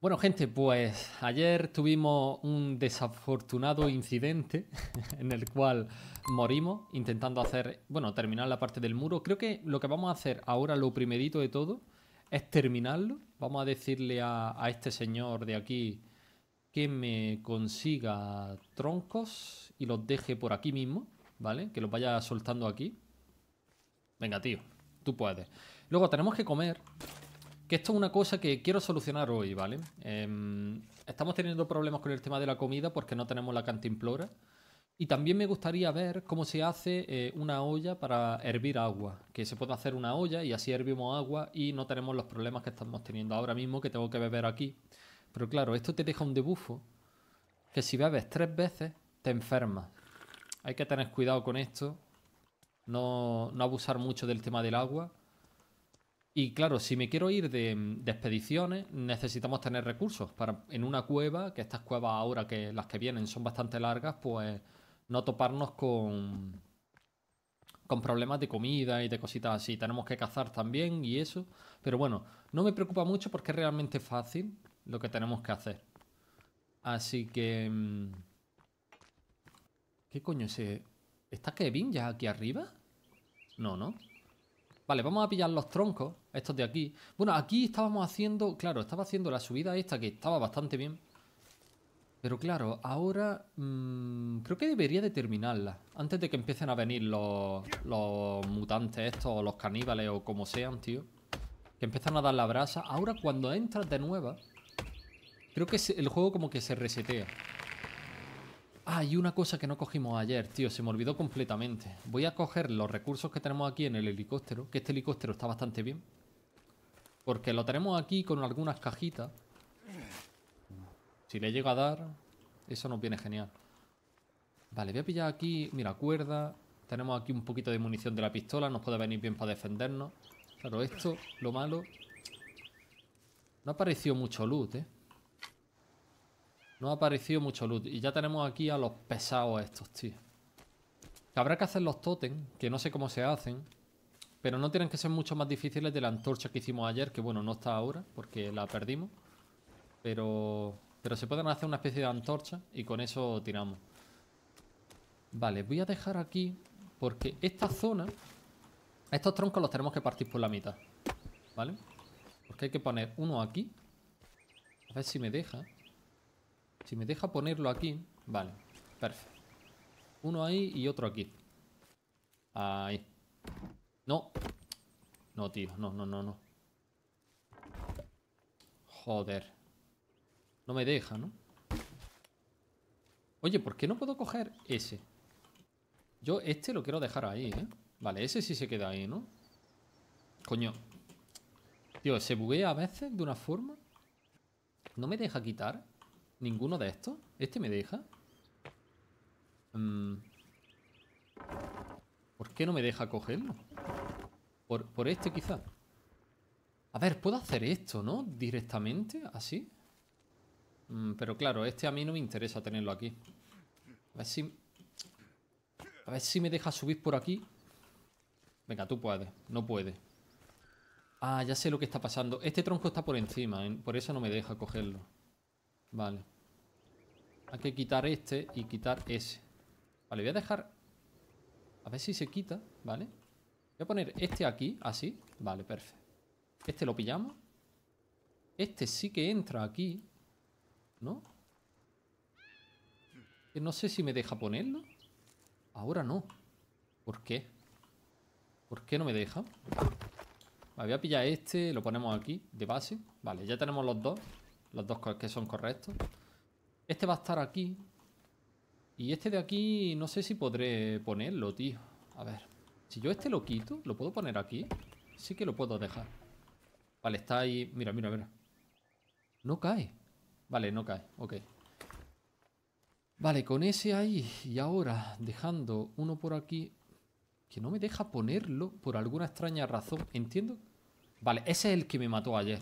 Bueno, gente, pues ayer tuvimos un desafortunado incidente en el cual morimos intentando hacer, bueno, terminar la parte del muro. Creo que lo que vamos a hacer ahora, lo primerito de todo, es terminarlo. Vamos a decirle a, a este señor de aquí que me consiga troncos y los deje por aquí mismo, ¿vale? Que los vaya soltando aquí. Venga, tío, tú puedes. Luego tenemos que comer que esto es una cosa que quiero solucionar hoy, ¿vale? Em, estamos teniendo problemas con el tema de la comida porque no tenemos la cantimplora. Y también me gustaría ver cómo se hace eh, una olla para hervir agua. Que se pueda hacer una olla y así hervimos agua y no tenemos los problemas que estamos teniendo ahora mismo que tengo que beber aquí. Pero claro, esto te deja un debufo que si bebes tres veces te enfermas. Hay que tener cuidado con esto. No, no abusar mucho del tema del agua. Y claro, si me quiero ir mm, de, expediciones, necesitamos tener recursos para en una cueva, que estas cuevas ahora que las que vienen son bastante largas, pues no toparnos con con problemas de comida y de cositas así. Tenemos que cazar también y eso, pero bueno, no me preocupa mucho porque es realmente fácil lo que tenemos que hacer. Así que mm, ¿Qué coño es? ese? ¿Está Kevin ya aquí arriba? No, ¿no? Vale, vamos a pillar los troncos, estos de aquí. Bueno, aquí estábamos haciendo, claro, estaba haciendo la subida esta que estaba bastante bien. Pero claro, ahora mm, creo que debería de terminarla. Antes de que empiecen a venir los, los mutantes estos, o los caníbales o como sean, tío. Que empiezan a dar la brasa. Ahora cuando entras de nueva, creo que el juego como que se resetea. Ah, y una cosa que no cogimos ayer, tío, se me olvidó completamente. Voy a coger los recursos que tenemos aquí en el helicóptero, que este helicóptero está bastante bien. Porque lo tenemos aquí con algunas cajitas. Si le llega a dar, eso nos viene genial. Vale, voy a pillar aquí, mira, cuerda. Tenemos aquí un poquito de munición de la pistola, nos puede venir bien para defendernos. Claro, esto, lo malo... No apareció mucho loot, ¿eh? No ha aparecido mucho loot. Y ya tenemos aquí a los pesados estos, tío. Que habrá que hacer los totem, que no sé cómo se hacen. Pero no tienen que ser mucho más difíciles de la antorcha que hicimos ayer, que bueno, no está ahora, porque la perdimos. Pero, pero se pueden hacer una especie de antorcha y con eso tiramos. Vale, voy a dejar aquí, porque esta zona, estos troncos los tenemos que partir por la mitad. ¿Vale? Porque hay que poner uno aquí. A ver si me deja. Si me deja ponerlo aquí... Vale, perfecto. Uno ahí y otro aquí. Ahí. No. No, tío. No, no, no, no. Joder. No me deja, ¿no? Oye, ¿por qué no puedo coger ese? Yo este lo quiero dejar ahí, ¿eh? Vale, ese sí se queda ahí, ¿no? Coño. Tío, se buguea a veces de una forma. No me deja quitar. ¿Ninguno de estos? ¿Este me deja? Mm. ¿Por qué no me deja cogerlo? Por, este quizá. A ver, puedo hacer esto, ¿no? Directamente, así. Mm, pero claro, este a mí no me interesa tenerlo aquí. A ver si... A ver si me deja subir por aquí. Venga, tú puedes. No puedes. Ah, ya sé lo que está pasando. Este tronco está por encima. Por eso no me deja cogerlo. Vale. Hay que quitar este y quitar ese. Vale, voy a dejar... A ver si se quita, ¿vale? Voy a poner este aquí, así. Vale, perfecto. Este lo pillamos. Este sí que entra aquí. ¿No? no sé si me deja ponerlo. Ahora no. ¿Por qué? ¿Por qué no me deja? voy a pillar este, lo ponemos aquí, de base. Vale, ya tenemos los dos. Los dos que son correctos. Este va a estar aquí. Y este de aquí no sé si podré ponerlo, tío. A ver. Si yo este lo quito, ¿lo puedo poner aquí? Sí que lo puedo dejar. Vale, está ahí. Mira, mira, mira. No cae. Vale, no cae. Ok. Vale, con ese ahí. Y ahora, dejando uno por aquí. Que no me deja ponerlo por alguna extraña razón. Entiendo. Vale, ese es el que me mató ayer.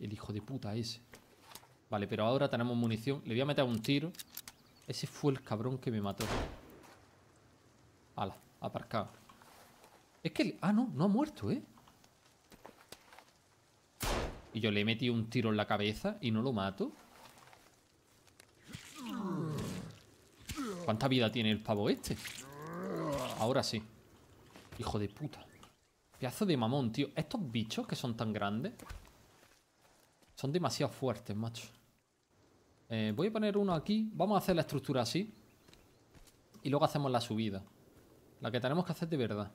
El hijo de puta ese. Vale, pero ahora tenemos munición. Le voy a meter un tiro. Ese fue el cabrón que me mató. Ala, aparcado. Es que... Ah, no, no ha muerto, ¿eh? Y yo le he metido un tiro en la cabeza y no lo mato. ¿Cuánta vida tiene el pavo este? Ahora sí. Hijo de puta. Piazo de mamón, tío. Estos bichos que son tan grandes... Son demasiado fuertes, macho. Eh, voy a poner uno aquí. Vamos a hacer la estructura así. Y luego hacemos la subida. La que tenemos que hacer de verdad.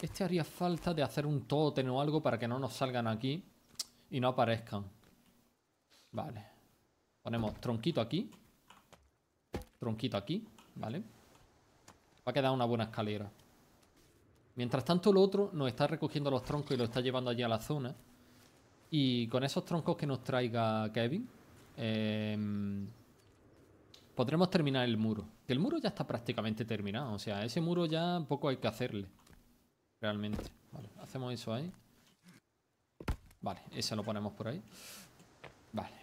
Este haría falta de hacer un tótem o algo para que no nos salgan aquí y no aparezcan. Vale. Ponemos tronquito aquí. Tronquito aquí, ¿vale? Va a quedar una buena escalera. Mientras tanto el otro nos está recogiendo los troncos y lo está llevando allí a la zona. Y con esos troncos que nos traiga Kevin, Em, podremos terminar el muro. Que el muro ya está prácticamente terminado. O sea, ese muro ya poco hay que hacerle. Realmente. Vale, hacemos eso ahí. Vale, ese lo ponemos por ahí. Vale.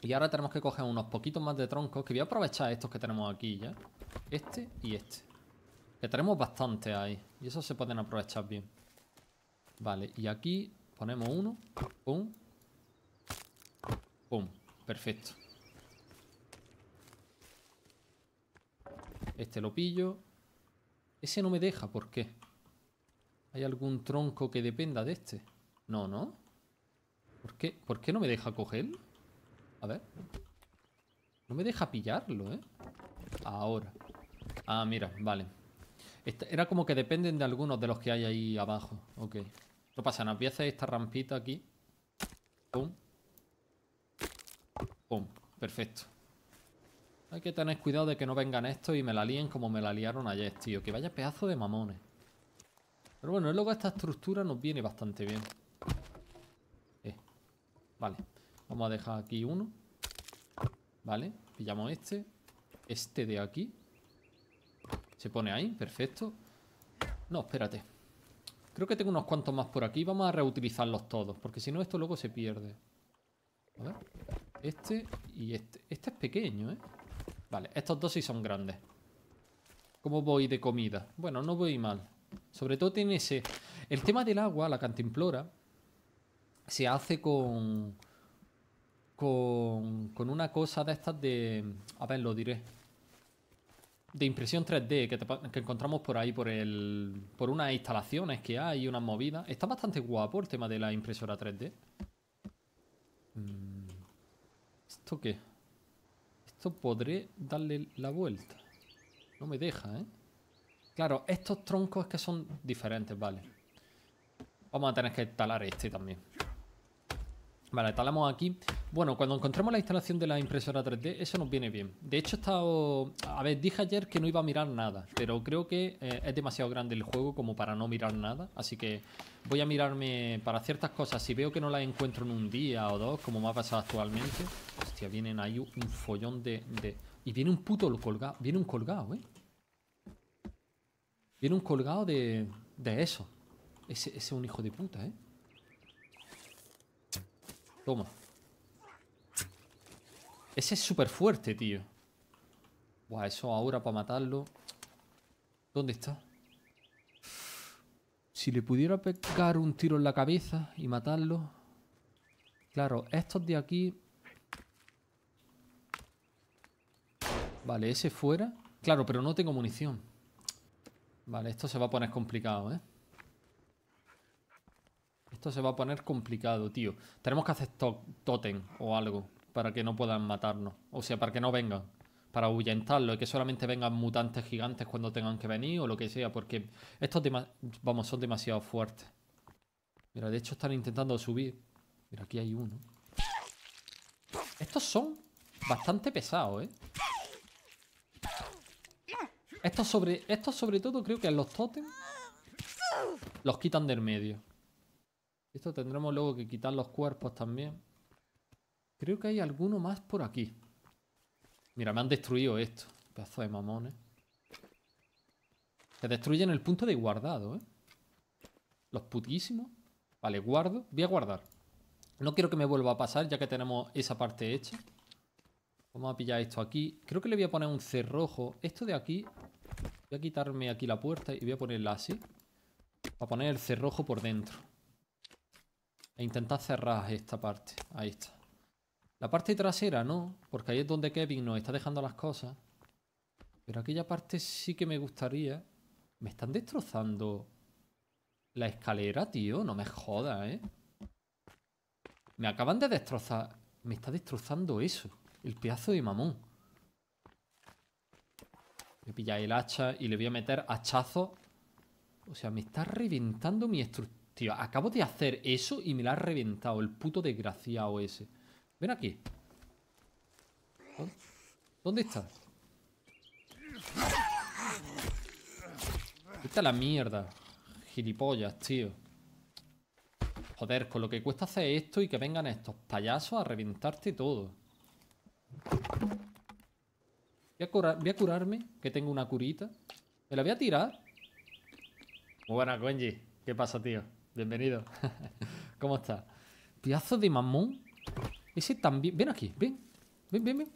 Y ahora tenemos que coger unos poquitos más de troncos. Que voy a aprovechar estos que tenemos aquí ya. Este y este. Que tenemos bastante ahí. Y esos se pueden aprovechar bien. Vale, y aquí ponemos uno. Pum. Pum, perfecto. Este lo pillo. Ese no me deja, ¿por qué? ¿Hay algún tronco que dependa de este? No, ¿no? ¿Por qué, no me deja coger? A ver. No me deja pillarlo, ¿eh? Ahora. Ah, mira, vale. era como que dependen de algunos de los que hay ahí abajo. Ok. No pasa nada. Voy a hacer esta rampita aquí. Pum. Pum, perfecto. Hay que tener cuidado de que no vengan estos y me la líen como me la liaron ayer, tío. Que vaya pedazo de mamones. Pero bueno, luego esta estructura nos viene bastante bien. Eh, vale. Vamos a dejar aquí uno. Vale, pillamos este. Este de aquí. Se pone ahí, perfecto. No, espérate. Creo que tengo unos cuantos más por aquí. Vamos a reutilizarlos todos, porque si no esto luego se pierde. A ver. Este y este. Este es pequeño, ¿eh? Vale, estos dos sí son grandes. ¿Cómo voy de comida? Bueno, no voy mal. Sobre todo tiene ese... El tema del agua, la cantimplora, se hace con... Con, con una cosa de estas de... A ver, lo diré. De impresión 3D que, encontramos por ahí, por el por unas instalaciones que hay, unas movidas. Está bastante guapo el tema de la impresora 3D. Mmm ¿Esto qué? Esto podré darle la vuelta. No me deja, ¿eh? Claro, estos troncos es que son diferentes, vale. Vamos a tener que talar este también. Vale, instalamos aquí. Bueno, cuando encontremos la instalación de la impresora 3D, eso nos viene bien. De hecho, he estado... A ver, dije ayer que no iba a mirar nada, pero creo que eh, es demasiado grande el juego como para no mirar nada. Así que voy a mirarme para ciertas cosas. Si veo que no las encuentro en un día o dos, como me ha pasado actualmente... Hostia, vienen ahí un follón de... Y viene un puto colgado. Viene un colgado, ¿eh? Viene un colgado de, de eso. Ese, ese es un hijo de puta, ¿eh? Toma. Ese es súper fuerte, tío. Buah, eso ahora para matarlo. ¿Dónde está? Si le pudiera pegar un tiro en la cabeza y matarlo. Claro, estos de aquí... Vale, ese fuera. Claro, pero no tengo munición. Vale, esto se va a poner complicado, ¿eh? se va a poner complicado, tío. Tenemos que hacer totem o algo para que no puedan matarnos. O sea, para que no vengan. Para ahuyentarlos y que solamente vengan mutantes gigantes cuando tengan que venir o lo que sea. Porque estos, vamos, son demasiado fuertes. Mira, de hecho están intentando subir. Mira, aquí hay uno. Estos son bastante pesados, ¿eh? Estos sobre, estos sobre todo creo que en los totem los quitan del medio. Esto tendremos luego que quitar los cuerpos también. Creo que hay alguno más por aquí. Mira, me han destruido esto. Pedazo de mamones. Se destruyen el punto de guardado, ¿eh? Los putísimos. Vale, guardo. Voy a guardar. No quiero que me vuelva a pasar ya que tenemos esa parte hecha. Vamos a pillar esto aquí. Creo que le voy a poner un cerrojo. Esto de aquí. Voy a quitarme aquí la puerta y voy a ponerla así. Para poner el cerrojo por dentro. E intentar cerrar esta parte. Ahí está. La parte trasera no, porque ahí es donde Kevin nos está dejando las cosas. Pero aquella parte sí que me gustaría. Me están destrozando la escalera, tío. No me jodas, ¿eh? Me acaban de destrozar. Me está destrozando eso. El pedazo de mamón. Voy a el hacha y le voy a meter hachazo. O sea, me está reventando mi estructura. Tío, acabo de hacer eso y me la ha reventado el puto desgraciado ese. Ven aquí. ¿Dónde está? Esta la mierda. Gilipollas, tío. Joder, con lo que cuesta hacer esto y que vengan estos payasos a reventarte todo. Voy a, curarme, que tengo una curita. Me la voy a tirar. Muy buena, Kenji. ¿Qué pasa, tío? Bienvenido. ¿Cómo estás? Piazo de mamón. Ese también. Ven aquí, ven. Ven, ven, ven.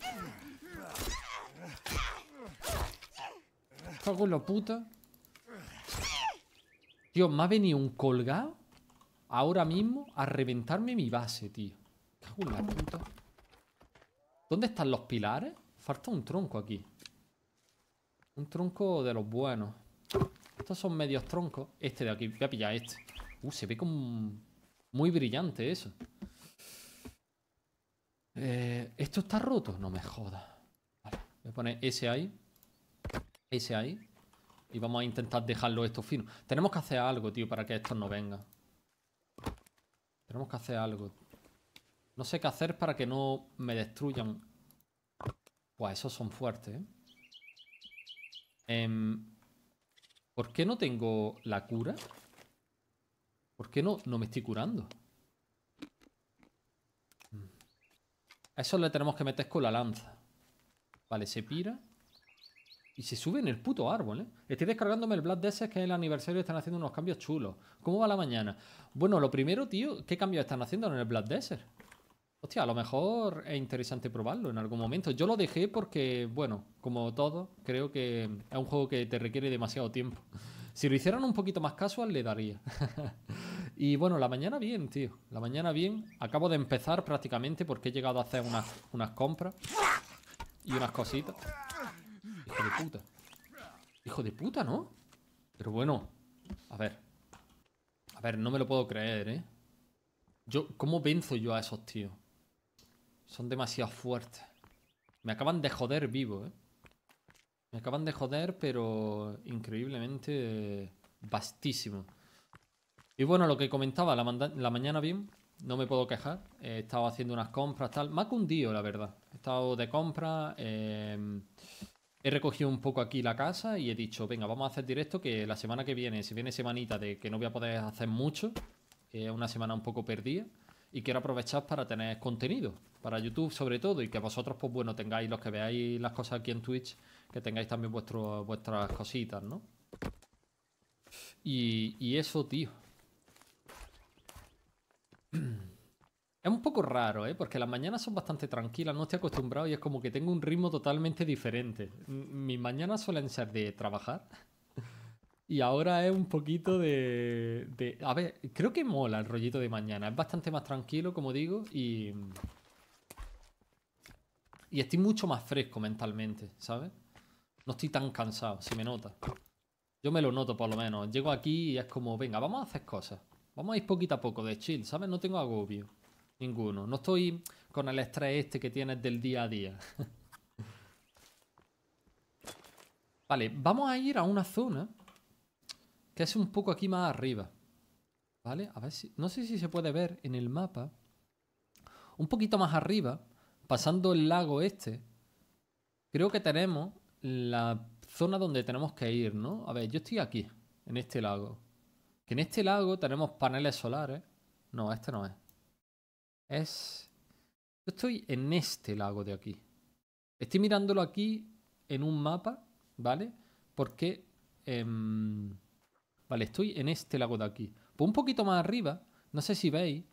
Cago en la puta. Tío, me ha venido un colgado ahora mismo a reventarme mi base, tío. Cago en la puta. ¿Dónde están los pilares? Falta un tronco aquí. Un tronco de los buenos. Estos son medios troncos. Este de aquí. Voy a pillar este. Uh, se ve como muy brillante eso. Eh, ¿Esto está roto? No me joda. Vale, voy a poner ese ahí. Ese ahí. Y vamos a intentar dejarlo esto fino. Tenemos que hacer algo, tío, para que esto no venga. Tenemos que hacer algo. No sé qué hacer para que no me destruyan. Buah, esos son fuertes, ¿eh? Em, por qué no tengo la cura? ¿Por qué no, no me estoy curando? Mm. eso le tenemos que meter con la lanza. Vale, se pira. Y se sube en el puto árbol, ¿eh? Estoy descargándome el Blood Desert, que es el aniversario, están haciendo unos cambios chulos. ¿Cómo va la mañana? Bueno, lo primero, tío, ¿qué cambios están haciendo en el Black Desert? Hostia, a lo mejor es interesante probarlo en algún momento. Yo lo dejé porque, bueno, como todo, creo que es un juego que te requiere demasiado tiempo. Si lo hicieran un poquito más casual, le daría. Y bueno, la mañana bien, tío. La mañana bien. Acabo de empezar prácticamente porque he llegado a hacer unas, unas compras. Y unas cositas. Hijo de puta. Hijo de puta, ¿no? Pero bueno. A ver. A ver, no me lo puedo creer, ¿eh? Yo, ¿Cómo venzo yo a esos tíos? Son demasiado fuertes. Me acaban de joder vivo, ¿eh? Me acaban de joder, pero increíblemente vastísimo. Y bueno, lo que comentaba, la, mañana bien, no me puedo quejar. He estado haciendo unas compras, tal. Más que un día, la verdad. He estado de compra. Em, he recogido un poco aquí la casa y he dicho, venga, vamos a hacer directo que la semana que viene, si viene semanita de que no voy a poder hacer mucho, es una semana un poco perdida, y quiero aprovechar para tener contenido, para YouTube sobre todo, y que vosotros, pues bueno, tengáis los que veáis las cosas aquí en Twitch, que tengáis también vuestro, vuestras cositas, ¿no? y eso, tío. Es un poco raro, ¿eh? Porque las mañanas son bastante tranquilas, no estoy acostumbrado y es como que tengo un ritmo totalmente diferente. Mis mañanas suelen ser de trabajar y ahora es un poquito de, A ver, creo que mola el rollito de mañana. Es bastante más tranquilo, como digo, y... Y estoy mucho más fresco mentalmente, ¿sabes? No estoy tan cansado, si me nota. Yo me lo noto por lo menos. Llego aquí y es como, venga, vamos a hacer cosas. Vamos a ir poquito a poco de chill, ¿sabes? No tengo agobio. Ninguno. No estoy con el estrés este que tienes del día a día. vale, vamos a ir a una zona que es un poco aquí más arriba. ¿Vale? A ver si... No sé si se puede ver en el mapa. Un poquito más arriba, pasando el lago este, creo que tenemos la zona donde tenemos que ir, ¿no? A ver, yo estoy aquí, en este lago. Que en este lago tenemos paneles solares. No, este no es. Es... Yo estoy en este lago de aquí. Estoy mirándolo aquí en un mapa, ¿vale? Porque... Em, vale, estoy en este lago de aquí. Pues un poquito más arriba, no sé si veis,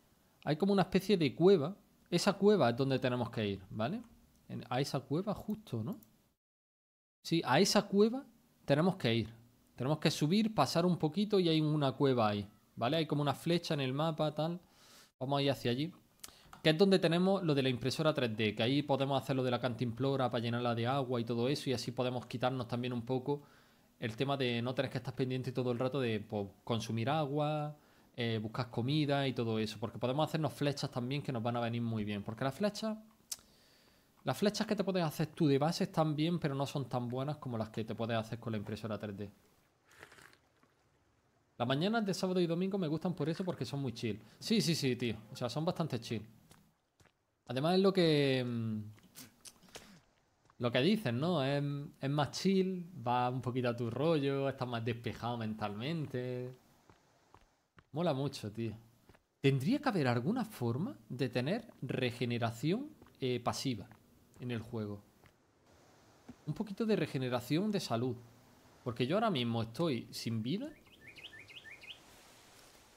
hay como una especie de cueva. Esa cueva es donde tenemos que ir, ¿vale? a esa cueva justo, ¿no? Sí, a esa cueva tenemos que ir. Tenemos que subir, pasar un poquito y hay una cueva ahí, ¿vale? Hay como una flecha en el mapa, tal. Vamos a ir hacia allí. Que es donde tenemos lo de la impresora 3D, que ahí podemos hacer lo de la cantimplora para llenarla de agua y todo eso, y así podemos quitarnos también un poco el tema de no tener que estar pendiente todo el rato de pues, consumir agua, eh, buscar comida y todo eso, porque podemos hacernos flechas también que nos van a venir muy bien, porque las flechas... Las flechas que te puedes hacer tú de base están bien, pero no son tan buenas como las que te puedes hacer con la impresora 3D. Las mañanas de sábado y domingo me gustan por eso porque son muy chill. Sí, sí, sí, tío. O sea, son bastante chill. Además es lo que... Mm, lo que dicen, ¿no? Es, más chill, va un poquito a tu rollo, estás más despejado mentalmente. Mola mucho, tío. Tendría que haber alguna forma de tener regeneración eh, pasiva en el juego. Un poquito de regeneración de salud. Porque yo ahora mismo estoy sin vida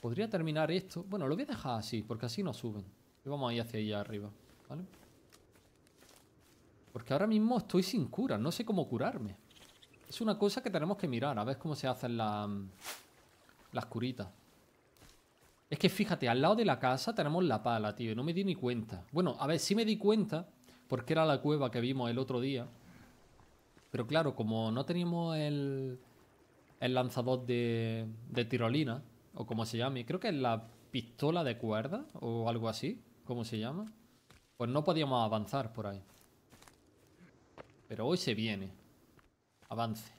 Podría terminar esto. Bueno, lo voy a dejar así, porque así no suben. Y vamos a hacia allá arriba, ¿vale? Porque ahora mismo estoy sin cura, no sé cómo curarme. Es una cosa que tenemos que mirar, a ver cómo se hacen las... las curitas. Es que fíjate, al lado de la casa tenemos la pala, tío, y no me di ni cuenta. Bueno, a ver, sí me di cuenta, porque era la cueva que vimos el otro día. Pero claro, como no teníamos el, el lanzador de, de tirolina, o como se llame, creo que es la pistola de cuerda o algo así, como se llama, pues no podíamos avanzar por ahí. Pero hoy se viene. Avance.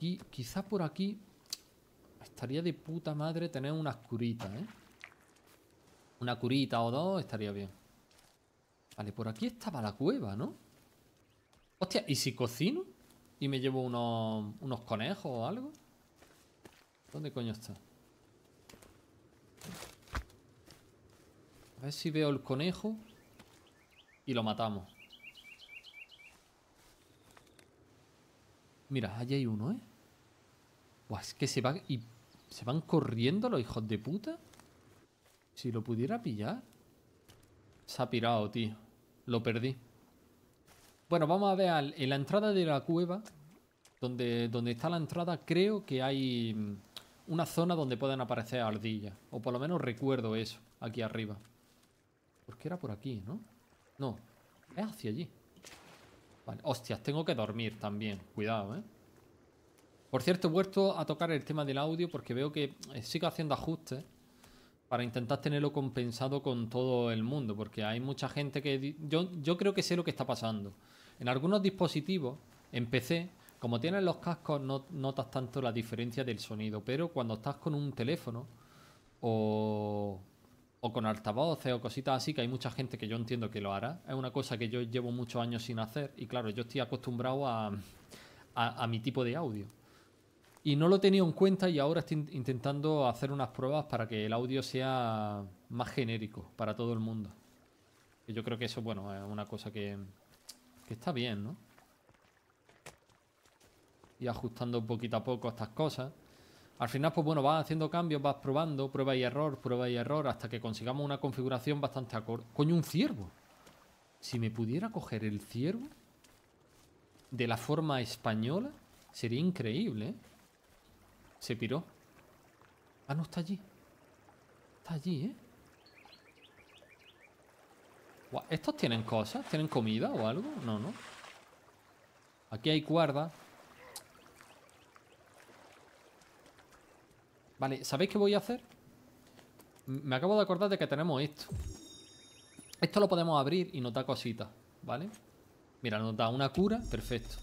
Y quizá por aquí estaría de puta madre tener unas curitas, ¿eh? Una curita o dos estaría bien. Vale, por aquí estaba la cueva, ¿no? Hostia, ¿y si cocino? ¿Y me llevo unos, unos conejos o algo? ¿Dónde coño está? A ver si veo el conejo. Y lo matamos. Mira, allí hay uno, ¿eh? Buah, es que se va y se van corriendo los hijos de puta. Si lo pudiera pillar. Se ha pirado, tío. Lo perdí. Bueno, vamos a ver en la entrada de la cueva. Donde, donde está la entrada, creo que hay mm, una zona donde pueden aparecer ardillas. O por lo menos recuerdo eso, aquí arriba. Porque era por aquí, ¿no? No, es hacia allí. Vale, hostias, tengo que dormir también. Cuidado, ¿eh? Por cierto, he vuelto a tocar el tema del audio porque veo que eh, sigo haciendo ajustes para intentar tenerlo compensado con todo el mundo, porque hay mucha gente que... Yo, creo que sé lo que está pasando. En algunos dispositivos, en PC, como tienen los cascos, no notas tanto la diferencia del sonido, pero cuando estás con un teléfono o o con altavoces o cositas así, que hay mucha gente que yo entiendo que lo hará. Es una cosa que yo llevo muchos años sin hacer y claro, yo estoy acostumbrado a, a, mi tipo de audio. Y no lo he tenido en cuenta y ahora estoy intentando hacer unas pruebas para que el audio sea más genérico para todo el mundo. Y yo creo que eso, bueno, es una cosa que, que está bien, ¿no? Y ajustando poquito a poco estas cosas al final, pues bueno, vas haciendo cambios, vas probando, prueba y error, prueba y error, hasta que consigamos una configuración bastante acorde. Coño, un ciervo. Si me pudiera coger el ciervo de la forma española, sería increíble, ¿eh? Se piró. Ah, no, está allí. Está allí, ¿eh? ¿Estos tienen cosas? ¿Tienen comida o algo? No, no. Aquí hay cuerdas Vale, ¿sabéis qué voy a hacer? Me acabo de acordar de que tenemos esto. Esto lo podemos abrir y nos da cositas, ¿vale? Mira, nos da una cura, perfecto.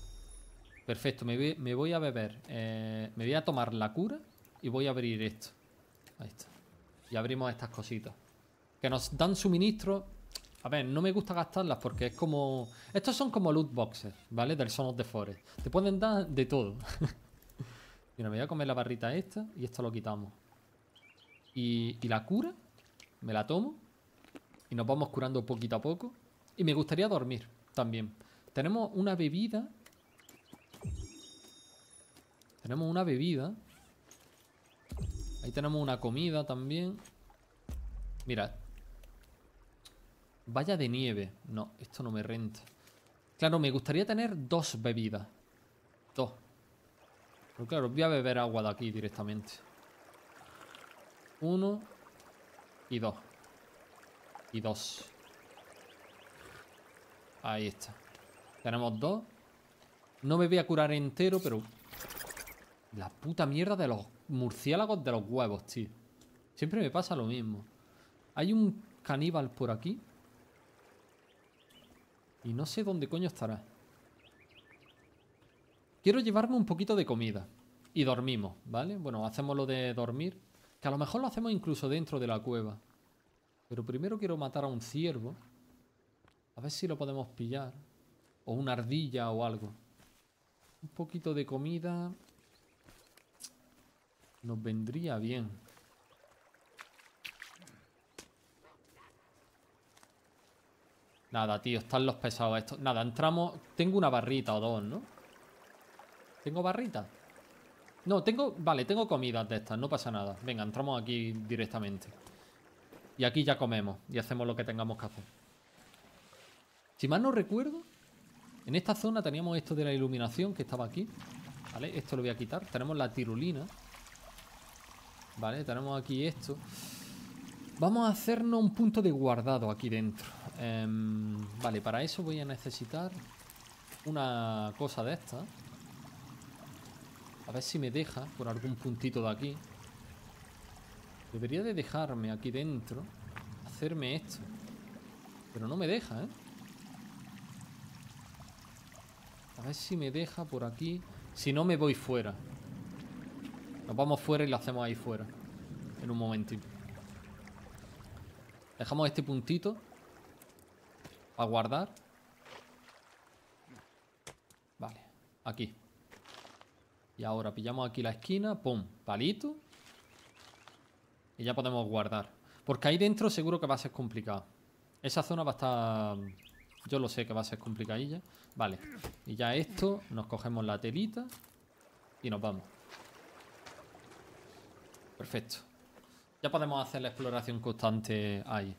Perfecto, me, voy a beber. Eh, me voy a tomar la cura y voy a abrir esto. Ahí está. Y abrimos estas cositas. Que nos dan suministro. A ver, no me gusta gastarlas porque es como... Estos son como loot boxes, ¿vale? Del Son of the Forest. Te pueden dar de todo. Mira, me voy a comer la barrita esta y esto lo quitamos. Y, la cura, me la tomo. Y nos vamos curando poquito a poco. Y me gustaría dormir también. Tenemos una bebida. Tenemos una bebida. Ahí tenemos una comida también. Mira. Vaya de nieve. No, esto no me renta. Claro, me gustaría tener dos bebidas. Dos. Pero claro, voy a beber agua de aquí directamente. Uno y dos. Y dos. Ahí está. Tenemos dos. No me voy a curar entero, pero... La puta mierda de los murciélagos de los huevos, tío. Siempre me pasa lo mismo. Hay un caníbal por aquí. Y no sé dónde coño estará quiero llevarme un poquito de comida. Y dormimos, ¿vale? Bueno, hacemos lo de dormir, que a lo mejor lo hacemos incluso dentro de la cueva. Pero primero quiero matar a un ciervo. A ver si lo podemos pillar. O una ardilla o algo. Un poquito de comida. Nos vendría bien. Nada, tío, están los pesados estos. Nada, entramos... Tengo una barrita o dos, ¿no? ¿Tengo barrita? No, tengo... Vale, tengo comida de estas, no pasa nada. Venga, entramos aquí directamente. Y aquí ya comemos y hacemos lo que tengamos que hacer. Si mal no recuerdo, en esta zona teníamos esto de la iluminación que estaba aquí. ¿Vale? Esto lo voy a quitar. Tenemos la tirulina. ¿Vale? Tenemos aquí esto. Vamos a hacernos un punto de guardado aquí dentro. Em, vale, para eso voy a necesitar una cosa de esta. A ver si me deja por algún puntito de aquí. Debería de dejarme aquí dentro. Hacerme esto. Pero no me deja, ¿eh? A ver si me deja por aquí. Si no, me voy fuera. Nos vamos fuera y lo hacemos ahí fuera. En un momentito. Dejamos este puntito. Para guardar. Vale. Aquí. Y ahora pillamos aquí la esquina, pum, palito. Y ya podemos guardar. Porque ahí dentro seguro que va a ser complicado. Esa zona va a estar... Yo lo sé que va a ser complicadilla. Vale. Y ya esto, nos cogemos la telita y nos vamos. Perfecto. Ya podemos hacer la exploración constante ahí.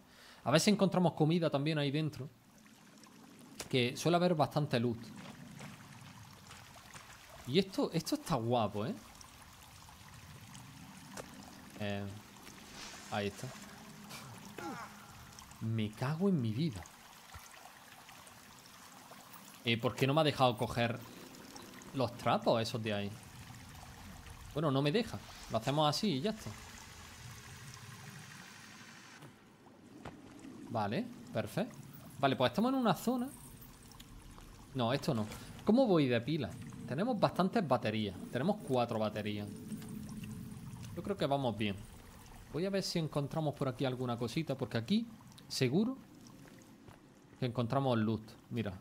A ver si encontramos comida también ahí dentro. Que suele haber bastante luz. Y esto, esto está guapo, ¿eh? ¿eh? ahí está. Me cago en mi vida. Eh, ¿Por qué no me ha dejado coger los trapos esos de ahí? Bueno, no me deja. Lo hacemos así y ya está. Vale, perfecto. Vale, pues estamos en una zona. No, esto no. ¿Cómo voy de pila? Tenemos bastantes baterías. Tenemos cuatro baterías. Yo creo que vamos bien. Voy a ver si encontramos por aquí alguna cosita, porque aquí, seguro, que encontramos loot. Mira.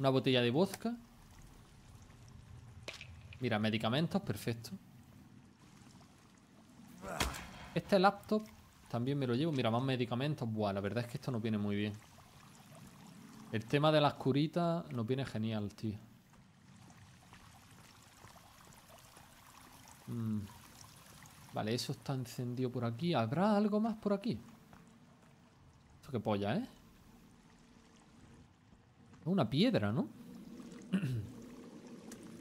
Una botella de vodka. Mira, medicamentos, perfecto. Este laptop también me lo llevo. Mira, más medicamentos. Buah, la verdad es que esto no viene muy bien. El tema de las curitas nos viene genial, tío. Mm. Vale, eso está encendido por aquí. ¿Habrá algo más por aquí? Esto qué polla, ¿eh? Una piedra, ¿no?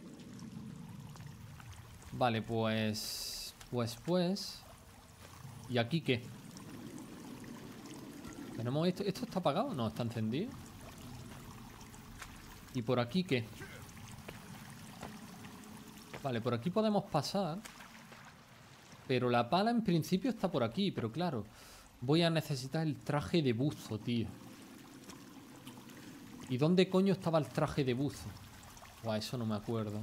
vale, pues... Pues, pues... ¿Y aquí qué? Tenemos esto... ¿Esto está apagado? No, está encendido. ¿Y por aquí qué? Vale, por aquí podemos pasar. Pero la pala en principio está por aquí. Pero claro, voy a necesitar el traje de buzo, tío. ¿Y dónde coño estaba el traje de buzo? Buah, eso no me acuerdo.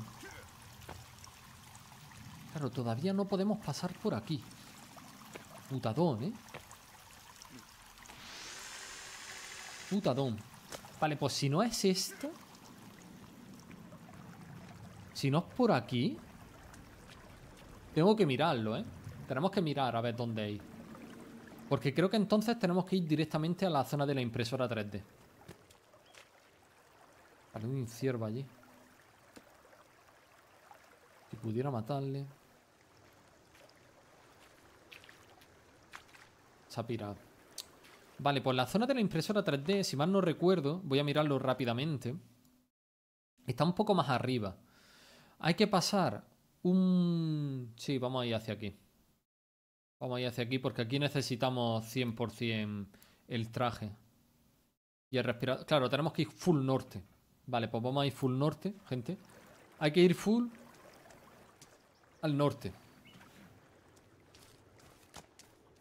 Claro, todavía no podemos pasar por aquí. Putadón, ¿eh? Putadón. Vale, pues si no es esto... Si no es por aquí... Tengo que mirarlo, ¿eh? Tenemos que mirar a ver dónde hay Porque creo que entonces tenemos que ir directamente a la zona de la impresora 3D. Vale, un ciervo allí. Si pudiera matarle... Se ha pirado. Vale, pues la zona de la impresora 3D, si mal no recuerdo, voy a mirarlo rápidamente. Está un poco más arriba. Hay que pasar un... Sí, vamos a ir hacia aquí. Vamos a ir hacia aquí porque aquí necesitamos 100% el traje. Y el respirador... Claro, tenemos que ir full norte. Vale, pues vamos a ir full norte, gente. Hay que ir full al norte.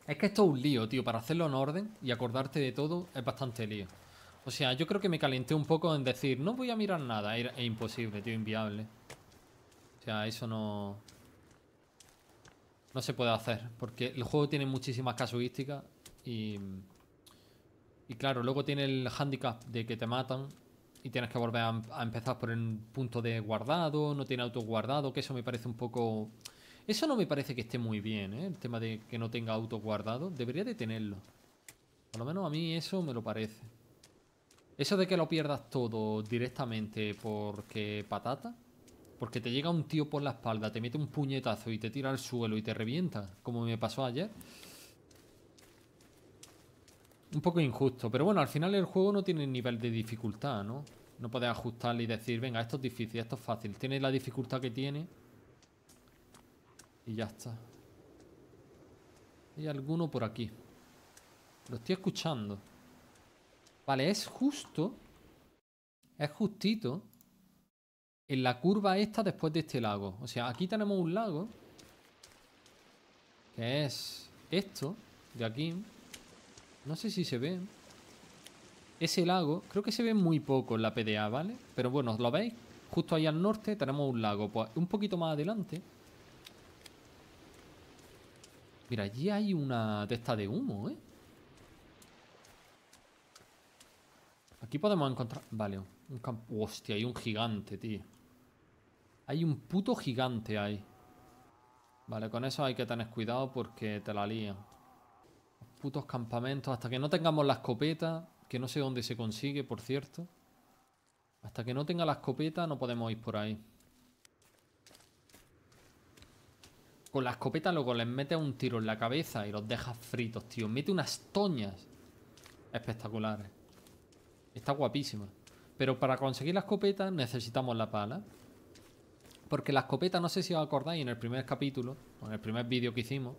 Es que esto es un lío, tío. Para hacerlo en orden y acordarte de todo es bastante lío. O sea, yo creo que me calenté un poco en decir, no voy a mirar nada. Es imposible, tío, inviable. O sea, eso no... No se puede hacer, porque el juego tiene muchísimas casuísticas y... Y claro, luego tiene el handicap de que te matan y tienes que volver a, em, empezar por el punto de guardado, no tiene auto guardado, que eso me parece un poco... Eso no me parece que esté muy bien, ¿eh? El tema de que no tenga auto guardado. Debería de tenerlo. Por lo menos a mí eso me lo parece. Eso de que lo pierdas todo directamente porque patata, porque te llega un tío por la espalda, te mete un puñetazo y te tira al suelo y te revienta, como me pasó ayer. Un poco injusto, pero bueno, al final el juego no tiene nivel de dificultad, ¿no? No puedes ajustarle y decir, venga, esto es difícil, esto es fácil. Tiene la dificultad que tiene. Y ya está. Hay alguno por aquí. Lo estoy escuchando. Vale, es justo. Es justito en la curva esta después de este lago. O sea, aquí tenemos un lago, que es esto, de aquí. No sé si se ve. Ese lago, creo que se ve muy poco en la PDA, ¿vale? Pero bueno, ¿lo veis? Justo ahí al norte tenemos un lago. Pues un poquito más adelante. Mira, allí hay una testa de humo, ¿eh? Aquí podemos encontrar... Vale, un campo... Hostia, hay un gigante, tío. Hay un puto gigante ahí. Vale, con eso hay que tener cuidado porque te la lían. putos campamentos. Hasta que no tengamos la escopeta, que no sé dónde se consigue, por cierto. Hasta que no tenga la escopeta no podemos ir por ahí. Con la escopeta luego les mete un tiro en la cabeza y los dejas fritos, tío. Mete unas toñas espectaculares. Está guapísima. Pero para conseguir la escopeta necesitamos la pala. Porque la escopeta, no sé si os acordáis, en el primer capítulo, o en el primer vídeo que hicimos,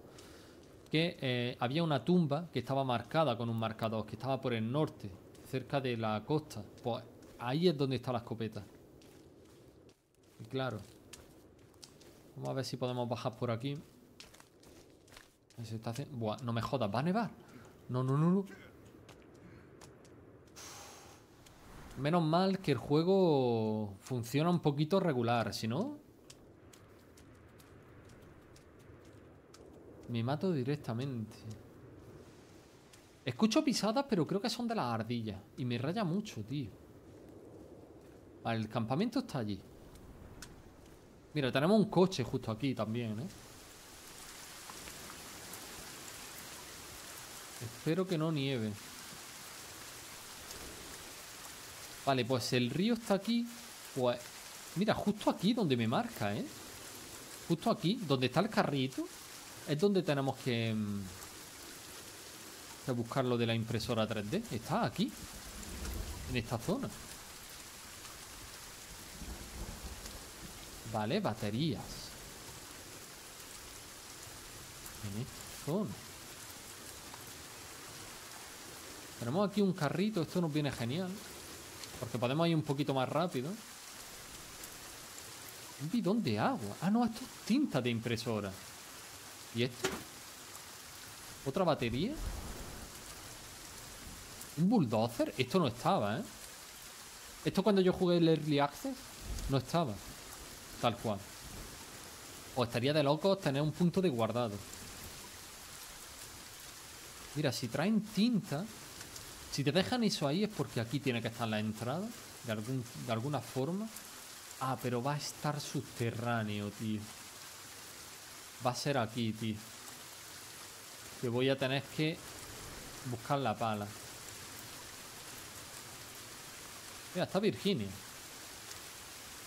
que eh, había una tumba que estaba marcada con un marcador, que estaba por el norte, cerca de la costa. Pues ahí es donde está la escopeta. Y claro. Vamos a ver si podemos bajar por aquí. no me jodas, va a nevar. no, no, no. Menos mal que el juego funciona un poquito regular, si no... Me mato directamente. Escucho pisadas, pero creo que son de las ardillas. Y me raya mucho, tío. Vale, el campamento está allí. Mira, tenemos un coche justo aquí también, ¿eh? Espero que no nieve. Vale, pues el río está aquí. Pues mira, justo aquí donde me marca, ¿eh? Justo aquí, donde está el carrito, es donde tenemos que, mm, que buscar lo de la impresora 3D. Está aquí, en esta zona. Vale, baterías. En esta zona. Tenemos aquí un carrito, esto nos viene genial. Porque podemos ir un poquito más rápido. Un bidón de agua. Ah, no, esto es tinta de impresora. ¿Y esto? ¿Otra batería? ¿Un bulldozer? Esto no estaba, ¿eh? Esto cuando yo jugué el Early Access no estaba. Tal cual. O estaría de locos tener un punto de guardado. Mira, si traen tinta... Si te dejan eso ahí es porque aquí tiene que estar la entrada, de, alguna forma. Ah, pero va a estar subterráneo, tío. Va a ser aquí, tío. Que voy a tener que buscar la pala. Mira, está Virginia.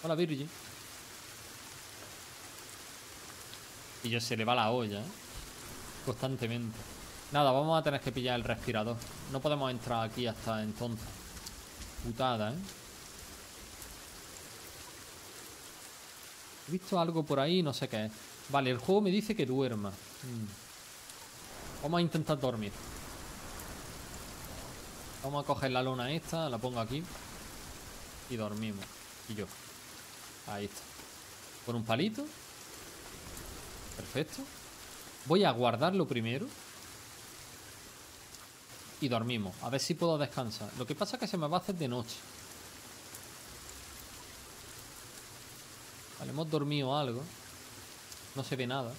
Hola, Virgin. Y yo se le va la olla, ¿eh? Constantemente. Nada, vamos a tener que pillar el respirador. No podemos entrar aquí hasta entonces. Putada, ¿eh? He visto algo por ahí, no sé qué es. Vale, el juego me dice que duerma. Hmm. Vamos a intentar dormir. Vamos a coger la lona esta, la pongo aquí. Y dormimos. Y yo. Ahí está. Con un palito. Perfecto. Voy a guardarlo primero y dormimos. A ver si puedo descansar. Lo que pasa es que se me va a hacer de noche. Vale, hemos dormido algo. No se ve nada.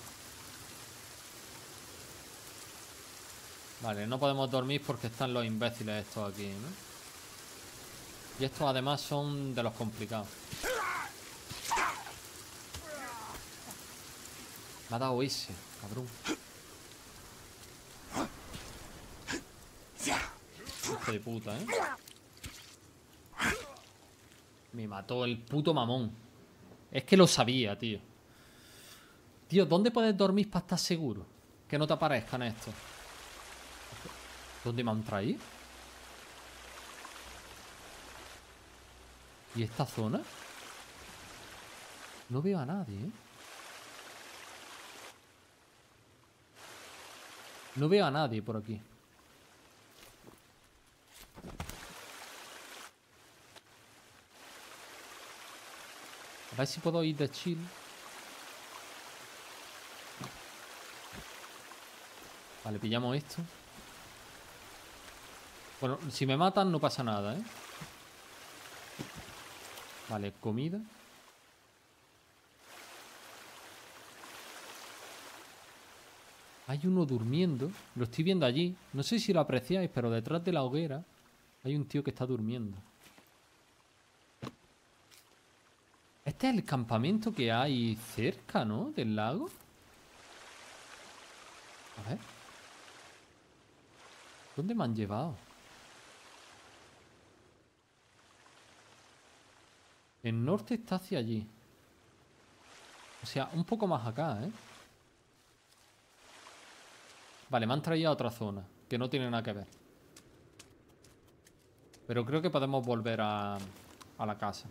Vale, no podemos dormir porque están los imbéciles estos aquí, ¿no? Y estos además son de los complicados. Me ha dado ese, cabrón. ¿eh? Me mató el puto mamón. Es que lo sabía, tío. Tío, ¿dónde puedes dormir para estar seguro? Que no te aparezcan esto. ¿Dónde me han traído? ¿Y esta zona? No veo a nadie, ¿eh? No veo a nadie por aquí. A ver si puedo ir de chill. Vale, pillamos esto. Bueno, si me matan no pasa nada, ¿eh? Vale, comida. Hay uno durmiendo. Lo estoy viendo allí. No sé si lo apreciáis, pero detrás de la hoguera hay un tío que está durmiendo. ¿Este el campamento que hay cerca, ¿no? Del lago. A ver. ¿Dónde me han llevado? El norte está hacia allí. O sea, un poco más acá, ¿eh? Vale, me han traído a otra zona, que no tiene nada que ver. Pero creo que podemos volver a, a la casa.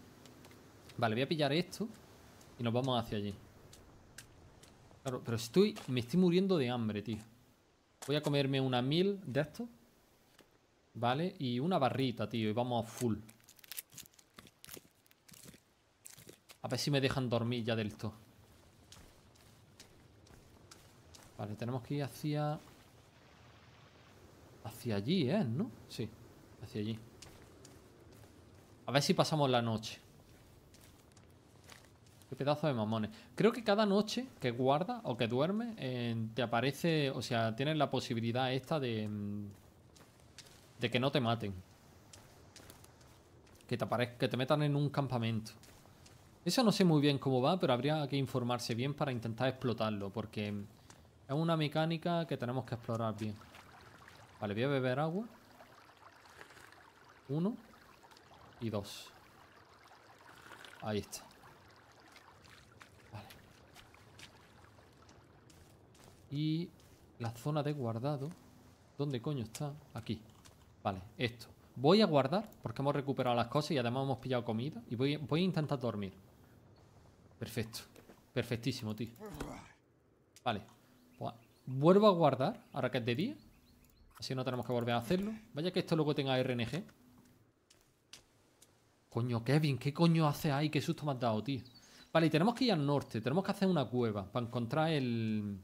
Vale, voy a pillar esto y nos vamos hacia allí. Claro, pero estoy, me estoy muriendo de hambre, tío. Voy a comerme una mil de esto. Vale, y una barrita, tío, y vamos a full. A ver si me dejan dormir ya del todo. Vale, tenemos que ir hacia... Hacia allí, ¿eh? ¿No? Sí, hacia allí. A ver si pasamos la noche pedazo de mamones. Creo que cada noche que guarda o que duerme eh, te aparece, o sea, tienes la posibilidad esta de, mm, de que no te maten. Que te, que te metan en un campamento. Eso no sé muy bien cómo va, pero habría que informarse bien para intentar explotarlo, porque es una mecánica que tenemos que explorar bien. Vale, voy a beber agua. Uno y dos. Ahí está. Y la zona de guardado. ¿Dónde coño está? Aquí. Vale, esto. Voy a guardar porque hemos recuperado las cosas y además hemos pillado comida. Y voy, a intentar dormir. Perfecto. Perfectísimo, tío. Vale. vuelvo a guardar ahora que es de día. Así no tenemos que volver a hacerlo. Vaya que esto luego tenga RNG. Coño, Kevin, ¿qué coño hace ahí? Qué susto me has dado, tío. Vale, y tenemos que ir al norte. Tenemos que hacer una cueva para encontrar el...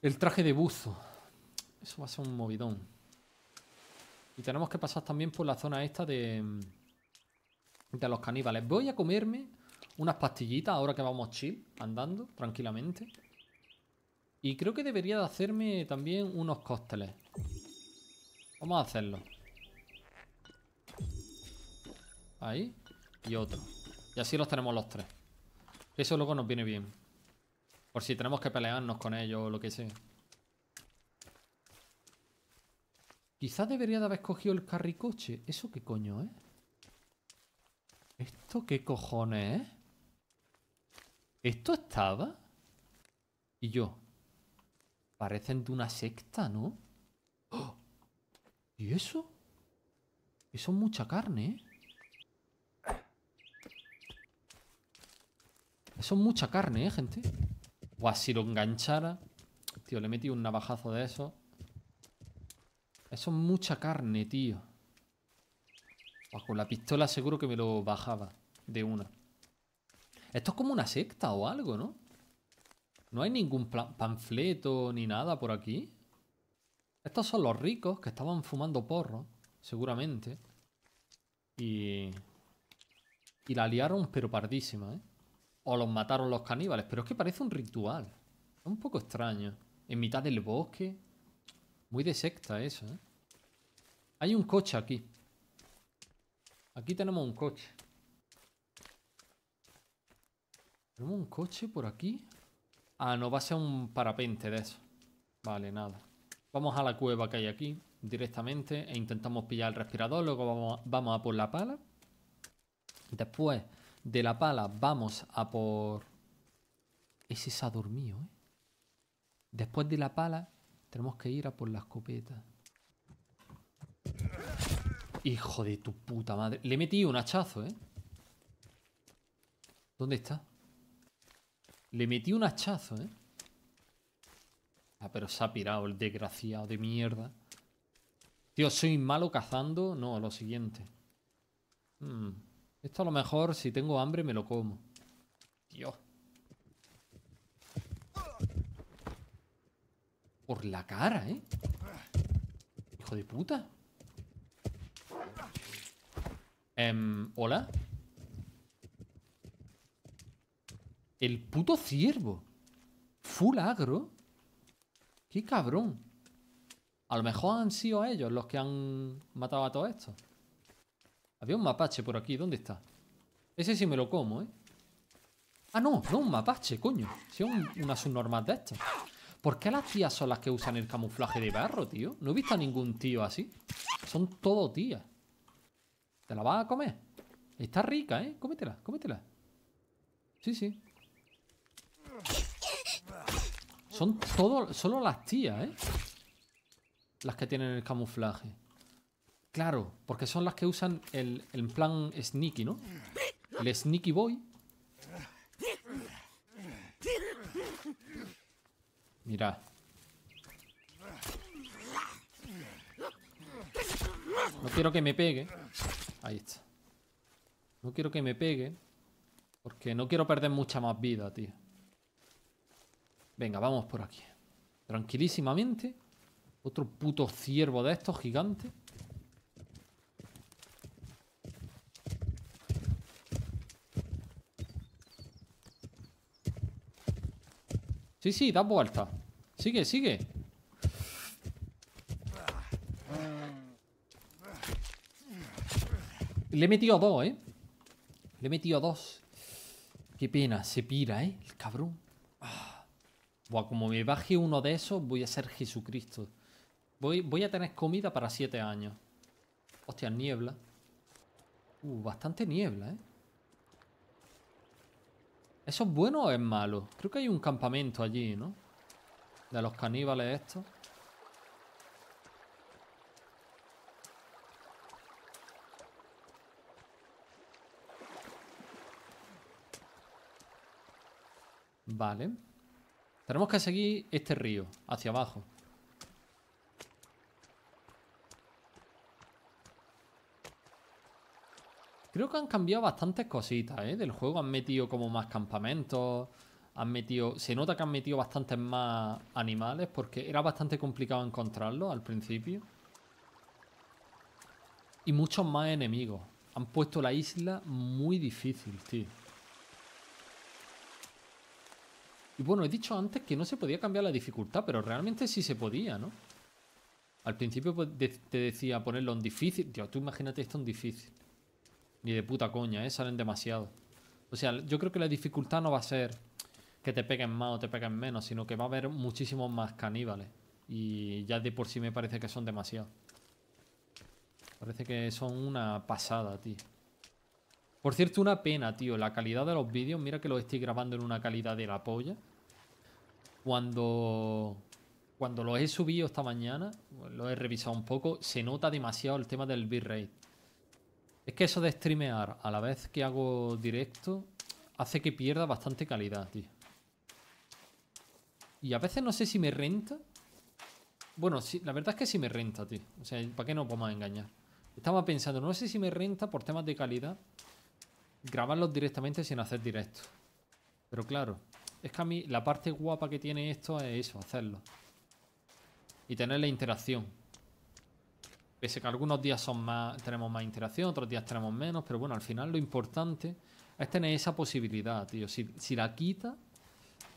El traje de buzo. Eso va a ser un movidón. Y tenemos que pasar también por la zona esta de... Mm, de los caníbales. Voy a comerme unas pastillitas ahora que vamos chill, andando tranquilamente. Y creo que debería de hacerme también unos cócteles. Vamos a hacerlo. Ahí. Y otro. Y así los tenemos los tres. Eso luego nos viene bien. Por si tenemos que pelearnos con ellos o lo que sea. Quizás debería de haber escogido el carricoche. ¿Eso qué coño, eh? ¿Esto qué cojones, eh? ¿Esto estaba? Y yo. Parecen de una secta, ¿no? ¡Oh! ¿Y eso? Eso es mucha carne, ¿eh? Eso es mucha carne, ¿eh, gente? a si lo enganchara. Tío, le metido un navajazo de eso. Eso es mucha carne, tío. Bajo con la pistola seguro que me lo bajaba de una. Esto es como una secta o algo, ¿no? No hay ningún panfleto ni nada por aquí. Estos son los ricos que estaban fumando porro, seguramente. Y... Y la liaron pero pardísima, ¿eh? o los mataron los caníbales, pero es que parece un ritual. Es un poco extraño. En mitad del bosque. Muy de secta eso, ¿eh? Hay un coche aquí. Aquí tenemos un coche. ¿Tenemos un coche por aquí? Ah, no, va a ser un parapente de eso. Vale, nada. Vamos a la cueva que hay aquí directamente e intentamos pillar el respirador. Luego vamos a, vamos a por la pala. Después de la pala vamos a por... Ese se ha dormido, ¿eh? Después de la pala tenemos que ir a por la escopeta. Hijo de tu puta madre. Le metí un hachazo, ¿eh? ¿Dónde está? Le metí un hachazo, ¿eh? Ah, pero se ha pirado el desgraciado de mierda. Tío, soy malo cazando. No, lo siguiente. Mmm... Esto a lo mejor, si tengo hambre, me lo como. Dios. Por la cara, ¿eh? Hijo de puta. Em, hola. El puto ciervo. Full agro. Qué cabrón. A lo mejor han sido ellos los que han matado a todo esto. Había un mapache por aquí. ¿Dónde está? Ese sí me lo como, ¿eh? Ah, no, no, un mapache, coño. Si es una subnormal de estas. ¿Por qué las tías son las que usan el camuflaje de barro, tío? No he visto a ningún tío así. Son todo tías. ¿Te la vas a comer? Está rica, ¿eh? Cómetela, cómetela. Sí, sí. Son todo, solo las tías, ¿eh? Las que tienen el camuflaje. Claro, porque son las que usan el, plan sneaky, ¿no? El sneaky boy. Mira, No quiero que me pegue. Ahí está. No quiero que me pegue. Porque no quiero perder mucha más vida, tío. Venga, vamos por aquí. Tranquilísimamente. Otro puto ciervo de estos gigantes. Sí, sí, da vuelta. Sigue, sigue. Le he metido dos, ¿eh? Le he metido dos. Qué pena, se pira, ¿eh? El cabrón. Ah. Buah, como me baje uno de esos, voy a ser Jesucristo. Voy, voy a tener comida para siete años. Hostia, niebla. Uh, bastante niebla, ¿eh? ¿Eso es bueno o es malo? Creo que hay un campamento allí, ¿no? De los caníbales estos. Vale. Tenemos que seguir este río, hacia abajo. Creo que han cambiado bastantes cositas ¿eh? del juego. Han metido como más campamentos. Han metido. Se nota que han metido bastantes más animales. Porque era bastante complicado encontrarlos al principio. Y muchos más enemigos. Han puesto la isla muy difícil, tío. Y bueno, he dicho antes que no se podía cambiar la dificultad, pero realmente sí se podía, ¿no? Al principio pues, te decía ponerlo en difícil. Dios, tú imagínate esto en difícil. Ni de puta coña, ¿eh? Salen demasiado. O sea, yo creo que la dificultad no va a ser que te peguen más o te peguen menos, sino que va a haber muchísimos más caníbales. Y ya de por sí me parece que son demasiados. Parece que son una pasada, tío. Por cierto, una pena, tío. La calidad de los vídeos, mira que los estoy grabando en una calidad de la polla. Cuando... Cuando los he subido esta mañana, lo he revisado un poco, se nota demasiado el tema del bitrate. Es que eso de streamear a la vez que hago directo hace que pierda bastante calidad, tío. Y a veces no sé si me renta. Bueno, la verdad es que sí me renta, tío. O sea, ¿para qué no vamos a engañar? Estaba pensando, no sé si me renta por temas de calidad grabarlos directamente sin hacer directo. Pero claro, es que a mí la parte guapa que tiene esto es eso, hacerlo. Y tener la interacción. Pese que algunos días son más, tenemos más interacción, otros días tenemos menos, pero bueno, al final lo importante es tener esa posibilidad, tío. Si, la quita,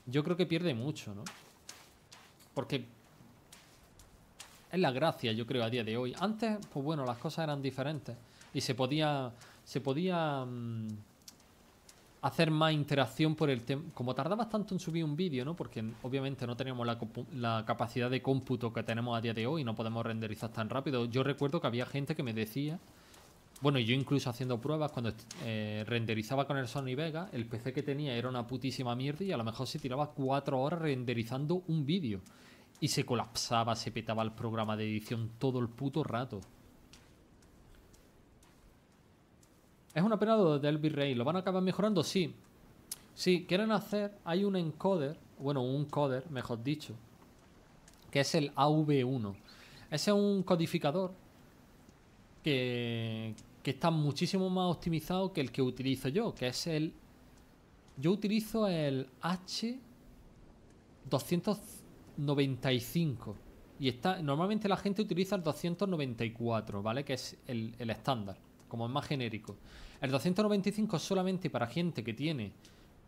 yo creo que pierde mucho, ¿no? Porque es la gracia, yo creo, a día de hoy. Antes, pues bueno, las cosas eran diferentes y se podía, se podía mm, hacer más interacción por el tema. Como tardabas tanto en subir un vídeo, ¿no? Porque obviamente no teníamos la, capacidad de cómputo que tenemos a día de hoy, no podemos renderizar tan rápido. Yo recuerdo que había gente que me decía, bueno, yo incluso haciendo pruebas, cuando eh, renderizaba con el Sony Vega, el PC que tenía era una putísima mierda y a lo mejor se tiraba cuatro horas renderizando un vídeo. Y se colapsaba, se petaba el programa de edición todo el puto rato. Es un pena lo del ray ¿Lo van a acabar mejorando? Sí. Sí, quieren hacer. Hay un encoder, bueno, un coder, mejor dicho, que es el AV1. Ese es un codificador que, que está muchísimo más optimizado que el que utilizo yo, que es el. Yo utilizo el H295. Y está, normalmente la gente utiliza el 294, ¿vale? Que es el, el estándar como es más genérico. El 295 es solamente para gente que tiene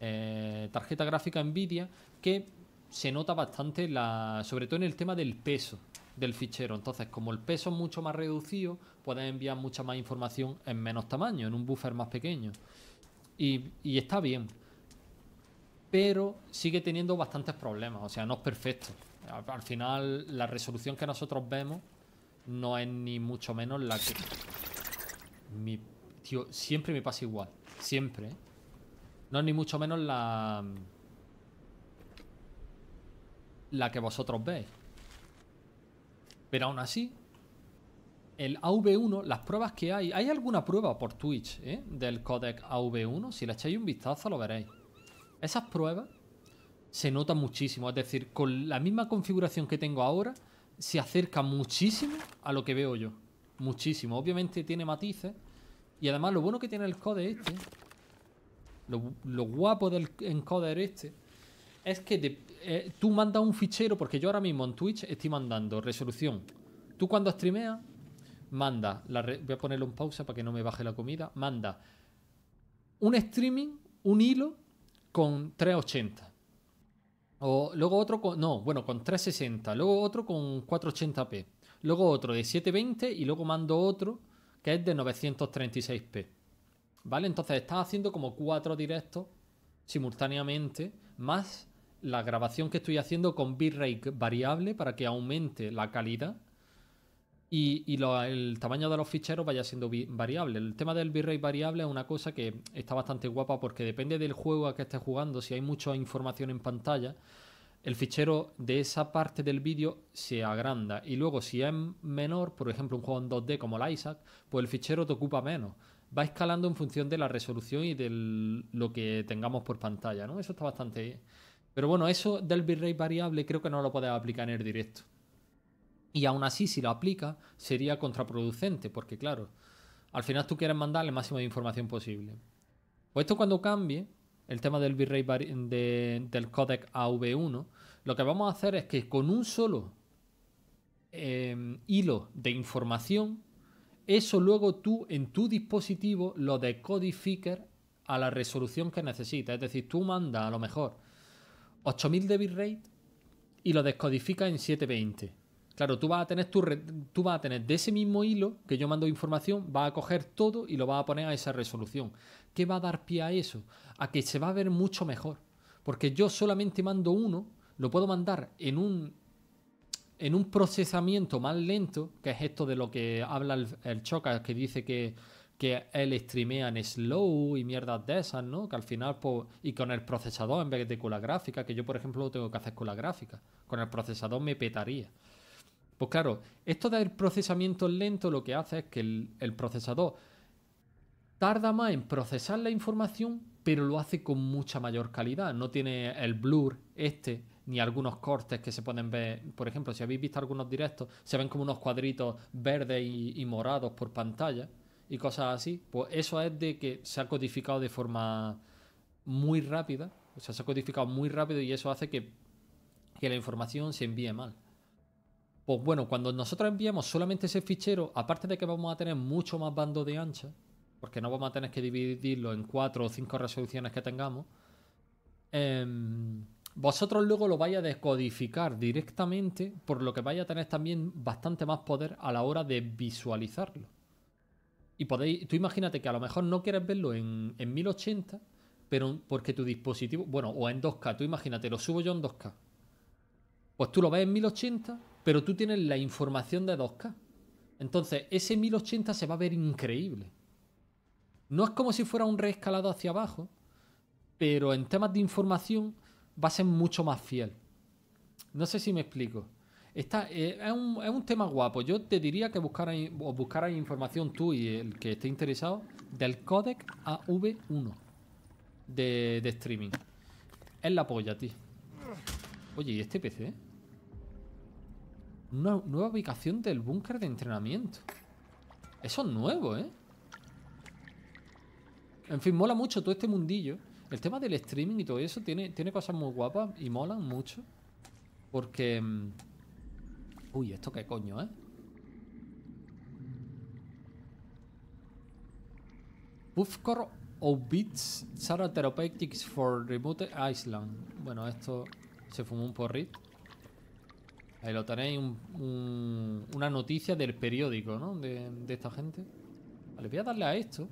eh, tarjeta gráfica Nvidia, que se nota bastante, la, sobre todo en el tema del peso del fichero. Entonces, como el peso es mucho más reducido, puedes enviar mucha más información en menos tamaño, en un buffer más pequeño. Y, está bien. Pero sigue teniendo bastantes problemas, o sea, no es perfecto. al final, la resolución que nosotros vemos no es ni mucho menos la que mi, tío, siempre me pasa igual. Siempre. No es ni mucho menos la... La que vosotros veis. Pero aún así, el AV1, las pruebas que hay, hay alguna prueba por Twitch eh, del codec AV1, si le echáis un vistazo lo veréis. Esas pruebas se notan muchísimo, es decir, con la misma configuración que tengo ahora, se acerca muchísimo a lo que veo yo. Muchísimo. Obviamente tiene matices. Y además lo bueno que tiene el code este, lo, guapo del encoder este, es que eh, tú mandas un fichero, porque yo ahora mismo en Twitch estoy mandando resolución. Tú cuando streameas, manda, la voy a ponerlo en pausa para que no me baje la comida, manda un streaming, un hilo con 380. O luego otro con, no, bueno, con 360, luego otro con 480p luego otro de 720 y luego mando otro que es de 936p. ¿Vale? Entonces estás haciendo como cuatro directos simultáneamente, más la grabación que estoy haciendo con bitrate variable para que aumente la calidad y, el tamaño de los ficheros vaya siendo variable. El tema del bitrate variable es una cosa que está bastante guapa porque depende del juego a que esté jugando, si hay mucha información en pantalla, el fichero de esa parte del vídeo se agranda y luego si es menor, por ejemplo un juego en 2D como la Isaac, pues el fichero te ocupa menos. Va escalando en función de la resolución y de lo que tengamos por pantalla, ¿no? Eso está bastante... Pero bueno, eso del bitrate variable creo que no lo puedes aplicar en el directo. Y aún así, si lo aplica, sería contraproducente, porque claro, al final tú quieres mandar el máximo de información posible. Pues esto cuando cambie, el tema del bitrate del codec AV1, lo que vamos a hacer es que con un solo em, hilo de información, eso luego tú en tu dispositivo lo decodificas a la resolución que necesitas. Es decir, tú mandas a lo mejor 8000 de bitrate y lo descodifica en 720. Claro, tú vas a tener tú vas a tener de ese mismo hilo que yo mando información, va a coger todo y lo va a poner a esa resolución. ¿Qué va a dar pie a eso? A que se va a ver mucho mejor. Porque yo solamente mando uno, lo puedo mandar en un, en un procesamiento más lento, que es esto de lo que habla el, el que dice que, que él streamea en slow y mierdas de esas, ¿no? Que al final, pues, y con el procesador en vez de con la gráfica, que yo, por ejemplo, lo tengo que hacer con la gráfica. Con el procesador me petaría. Pues claro, esto del procesamiento lento lo que hace es que el, el procesador tarda más en procesar la información, pero lo hace con mucha mayor calidad. No tiene el blur este, ni algunos cortes que se pueden ver. Por ejemplo, si habéis visto algunos directos, se ven como unos cuadritos verdes y, morados por pantalla y cosas así. Pues eso es de que se ha codificado de forma muy rápida. O sea, se ha codificado muy rápido y eso hace que, que la información se envíe mal. Pues bueno, cuando nosotros enviamos solamente ese fichero, aparte de que vamos a tener mucho más bando de ancha, porque no vamos a tener que dividirlo en cuatro o cinco resoluciones que tengamos, em, vosotros luego lo vais a descodificar directamente, por lo que vais a tener también bastante más poder a la hora de visualizarlo. Y podéis, tú imagínate que a lo mejor no quieres verlo en, en 1080, pero porque tu dispositivo, bueno, o en 2K, tú imagínate, lo subo yo en 2K. Pues tú lo ves en 1080, pero tú tienes la información de 2K. Entonces, ese 1080 se va a ver increíble. No es como si fuera un reescalado hacia abajo, pero en temas de información va a ser mucho más fiel. No sé si me explico. Está, eh, es, un, tema guapo. Yo te diría que buscaras información tú y el que esté interesado del codec AV1 de, de streaming. Es la polla, tío. Oye, ¿y este PC? Una nueva ubicación del búnker de entrenamiento. Eso es nuevo, ¿eh? En fin, mola mucho todo este mundillo. El tema del streaming y todo eso tiene, tiene cosas muy guapas y molan mucho. Porque... Mm, uy, ¿esto qué coño, eh? Buffcore Obits Sara Therapeutics for Remote Island. Bueno, esto se fumó un porrit. Ahí lo tenéis, una noticia del periódico, ¿no? De, de esta gente. Vale, voy a darle a esto.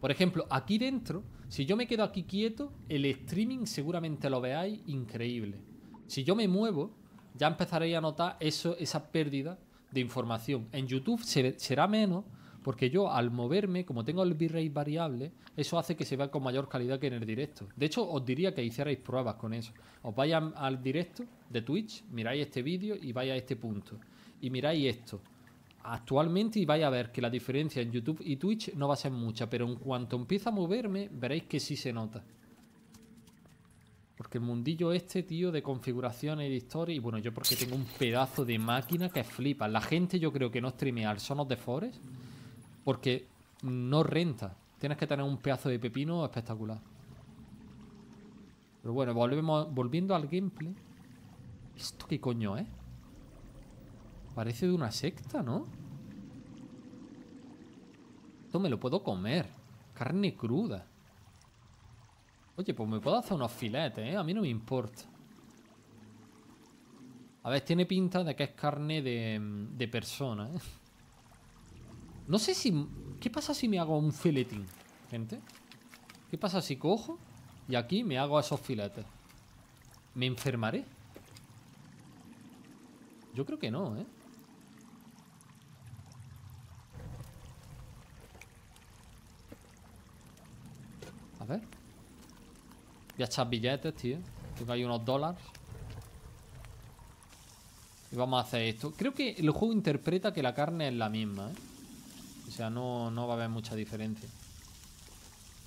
Por ejemplo, aquí dentro, si yo me quedo aquí quieto, el streaming seguramente lo veáis increíble. Si yo me muevo, ya empezaréis a notar eso, esa pérdida de información. En YouTube será menos, porque yo al moverme, como tengo el bitrate variable, eso hace que se vea con mayor calidad que en el directo. De hecho, os diría que hicierais pruebas con eso. Os vayan al directo de Twitch, miráis este vídeo y vais a este punto. Y miráis esto actualmente y vais a ver que la diferencia en YouTube y Twitch no va a ser mucha, pero en cuanto empieza a moverme, veréis que sí se nota. Porque el mundillo este, tío, de configuración y historia Y bueno, yo porque tengo un pedazo de máquina que flipa. La gente yo creo que no streamea Son los de Forest porque no renta. Tienes que tener un pedazo de pepino espectacular. Pero bueno, volvemos, volviendo al gameplay. ¿Esto qué coño es? Parece de una secta, ¿no? Esto me lo puedo comer. Carne cruda. Oye, pues me puedo hacer unos filetes, ¿eh? A mí no me importa. A ver, tiene pinta de que es carne de, de persona, ¿eh? No sé si... ¿Qué pasa si me hago un filetín, gente? ¿Qué pasa si cojo y aquí me hago esos filetes? ¿Me enfermaré? Yo creo que no, ¿eh? hacer? Voy a echar billetes, tío Tengo ahí unos dólares Y vamos a hacer esto Creo que el juego interpreta que la carne es la misma, ¿eh? O sea, no, va a haber mucha diferencia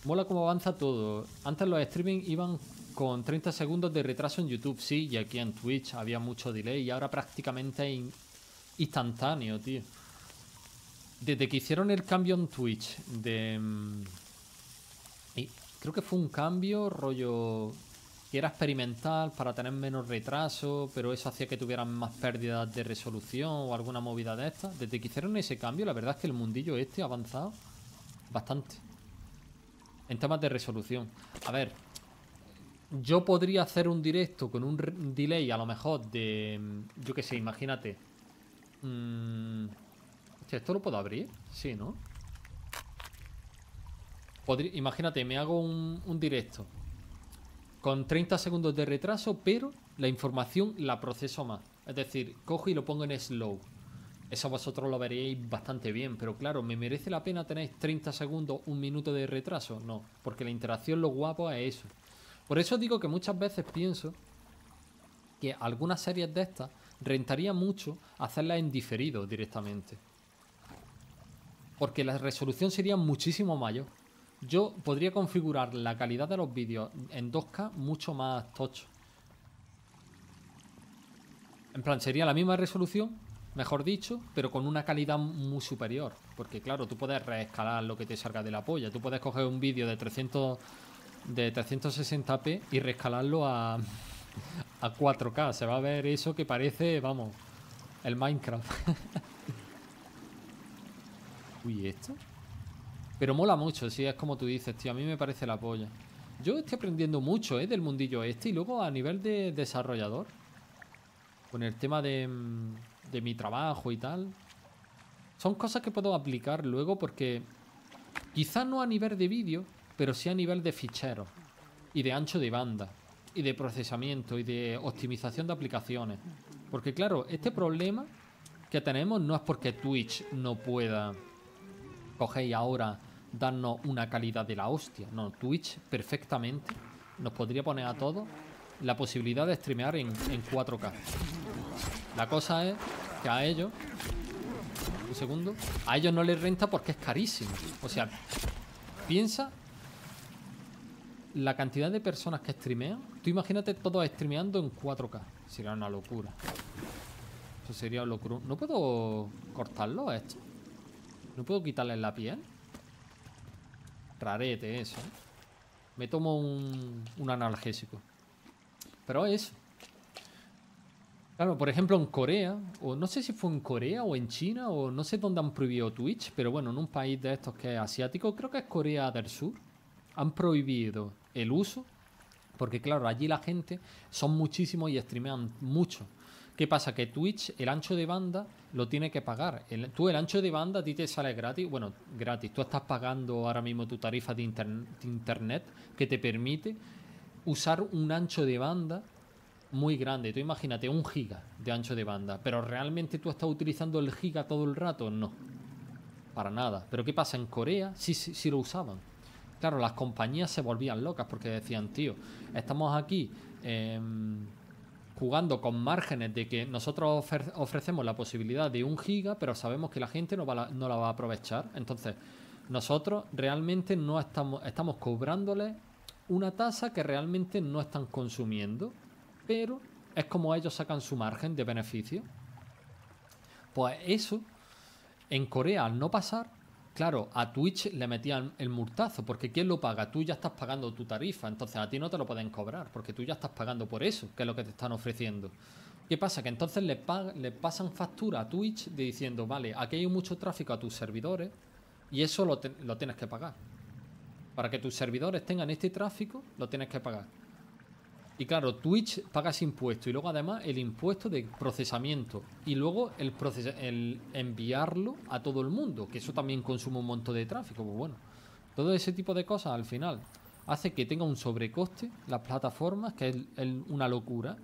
Mola cómo avanza todo Antes los streaming iban con 30 segundos de retraso en YouTube, sí Y aquí en Twitch había mucho delay Y ahora prácticamente instantáneo, tío Desde que hicieron el cambio en Twitch De... Mm, Creo que fue un cambio, rollo. que era experimental para tener menos retraso, pero eso hacía que tuvieran más pérdidas de resolución o alguna movida de estas. Desde que hicieron ese cambio, la verdad es que el mundillo este ha avanzado bastante. En temas de resolución. A ver, yo podría hacer un directo con un delay a lo mejor de... Yo qué sé, imagínate. Mm, hostia, ¿esto lo puedo abrir? Sí, ¿no? imagínate, me hago un, un directo con 30 segundos de retraso, pero la información la proceso más. Es decir, cojo y lo pongo en slow. Eso vosotros lo veréis bastante bien, pero claro, ¿me merece la pena tener 30 segundos, un minuto de retraso? No, porque la interacción lo guapo es eso. Por eso digo que muchas veces pienso que algunas series de estas rentaría mucho hacerlas en diferido directamente. Porque la resolución sería muchísimo mayor. Yo podría configurar la calidad de los vídeos en 2K mucho más tocho. En plan, sería la misma resolución, mejor dicho, pero con una calidad muy superior. Porque claro, tú puedes reescalar lo que te salga de la polla. Tú puedes coger un vídeo de 300 de 360p y reescalarlo a, a 4K. Se va a ver eso que parece, vamos, el Minecraft. Uy, ¿esto? Pero mola mucho, sí, es como tú dices, tío. A mí me parece la polla. Yo estoy aprendiendo mucho ¿eh? del mundillo este y luego a nivel de desarrollador, con el tema de, mm, de mi trabajo y tal, son cosas que puedo aplicar luego porque quizás no a nivel de vídeo, pero sí a nivel de fichero y de ancho de banda y de procesamiento y de optimización de aplicaciones. Porque claro, este problema que tenemos no es porque Twitch no pueda cogéis ahora darnos una calidad de la hostia. No, Twitch perfectamente nos podría poner a todos la posibilidad de streamear en, 4K. La cosa es que a ellos... Un segundo. A ellos no les renta porque es carísimo. O sea, piensa la cantidad de personas que streamean. Tú imagínate todos streameando en 4K. Sería una locura. Eso sería locura. ¿No puedo cortarlo esto? ¿No puedo quitarle la piel? Rarete eso. ¿eh? Me tomo un, analgésico. Pero es, Claro, por ejemplo en Corea, o no sé si fue en Corea o en China, o no sé dónde han prohibido Twitch, pero bueno, en un país de estos que es asiático, creo que es Corea del Sur, han prohibido el uso, porque claro, allí la gente son muchísimos y streamean mucho. ¿Qué pasa? Que Twitch, el ancho de banda, lo tiene que pagar. tú el ancho de banda a ti te sale gratis, bueno, gratis, tú estás pagando ahora mismo tu tarifa de, internet que te permite usar un ancho de banda muy grande. Tú imagínate un giga de ancho de banda, pero realmente tú estás utilizando el giga todo el rato, no. Para nada. Pero ¿qué pasa? En Corea sí, lo usaban. Claro, las compañías se volvían locas porque decían, tío, estamos aquí... Em, jugando con márgenes de que nosotros ofrecemos la posibilidad de un giga, pero sabemos que la gente no, la, va a aprovechar. Entonces, nosotros realmente no estamos, estamos cobrándoles una tasa que realmente no están consumiendo, pero es como ellos sacan su margen de beneficio. Pues eso, en Corea al no pasar, Claro, a Twitch le metían el multazo, porque ¿quién lo paga? Tú ya estás pagando tu tarifa, entonces a ti no te lo pueden cobrar, porque tú ya estás pagando por eso, que es lo que te están ofreciendo. ¿Qué pasa? Que entonces le, pasan factura a Twitch diciendo, vale, aquí hay mucho tráfico a tus servidores y eso lo tienes que pagar. Para que tus servidores tengan este tráfico, lo tienes que pagar. Y claro, Twitch paga pagas impuesto y luego además el impuesto de procesamiento y luego el, el enviarlo a todo el mundo, que eso también consume un montón de tráfico. Pues bueno, todo ese tipo de cosas al final hace que tenga un sobrecoste las plataformas, que es una locura.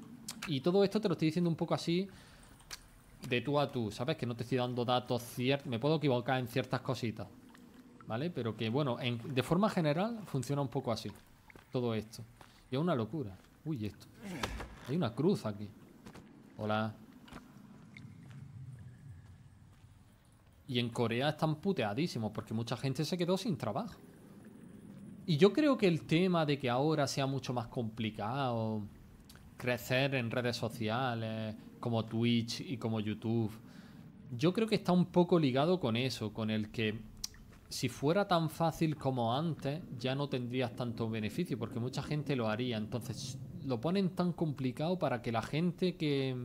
Y todo esto te lo estoy diciendo un poco así de tú a tú, ¿sabes? Que no te estoy dando datos ciertos, me puedo equivocar en ciertas cositas, ¿vale? Pero que bueno, de forma general funciona un poco así, todo esto. Y es una locura. Uy, esto. Hay una cruz aquí. Hola. Y en Corea están puteadísimos porque mucha gente se quedó sin trabajo. Y yo creo que el tema de que ahora sea mucho más complicado crecer en redes sociales como Twitch y como YouTube, yo creo que está un poco ligado con eso, con el que si fuera tan fácil como antes, ya no tendrías tanto beneficio, porque mucha gente lo haría. Entonces, lo ponen tan complicado para que la gente que,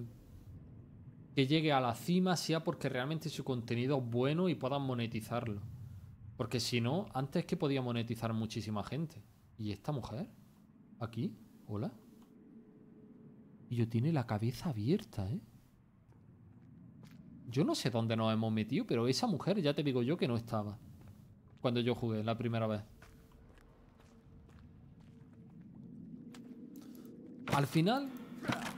que llegue a la cima sea porque realmente su contenido es bueno y puedan monetizarlo. Porque si no, antes que podía monetizar muchísima gente. ¿Y esta mujer? ¿Aquí? ¿Hola? Y yo tiene la cabeza abierta, ¿eh? Yo no sé dónde nos hemos metido, pero esa mujer ya te digo yo que no estaba. Cuando yo jugué la primera vez. Al final,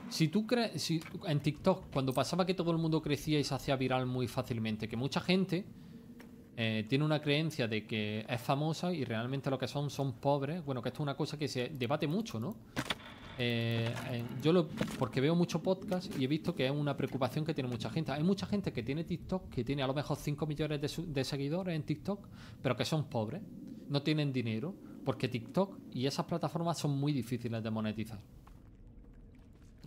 si tú crees, en TikTok, cuando pasaba que todo el mundo crecía y se hacía viral muy fácilmente, que mucha gente eh, tiene una creencia de que es famosa y realmente lo que son son pobres, bueno, que esto es una cosa que se debate mucho, ¿no? Eh, eh, yo lo, porque veo mucho podcast y he visto que es una preocupación que tiene mucha gente. Hay mucha gente que tiene TikTok, que tiene a lo mejor 5 millones de seguidores en TikTok, pero que son pobres, no tienen dinero, porque TikTok y esas plataformas son muy difíciles de monetizar.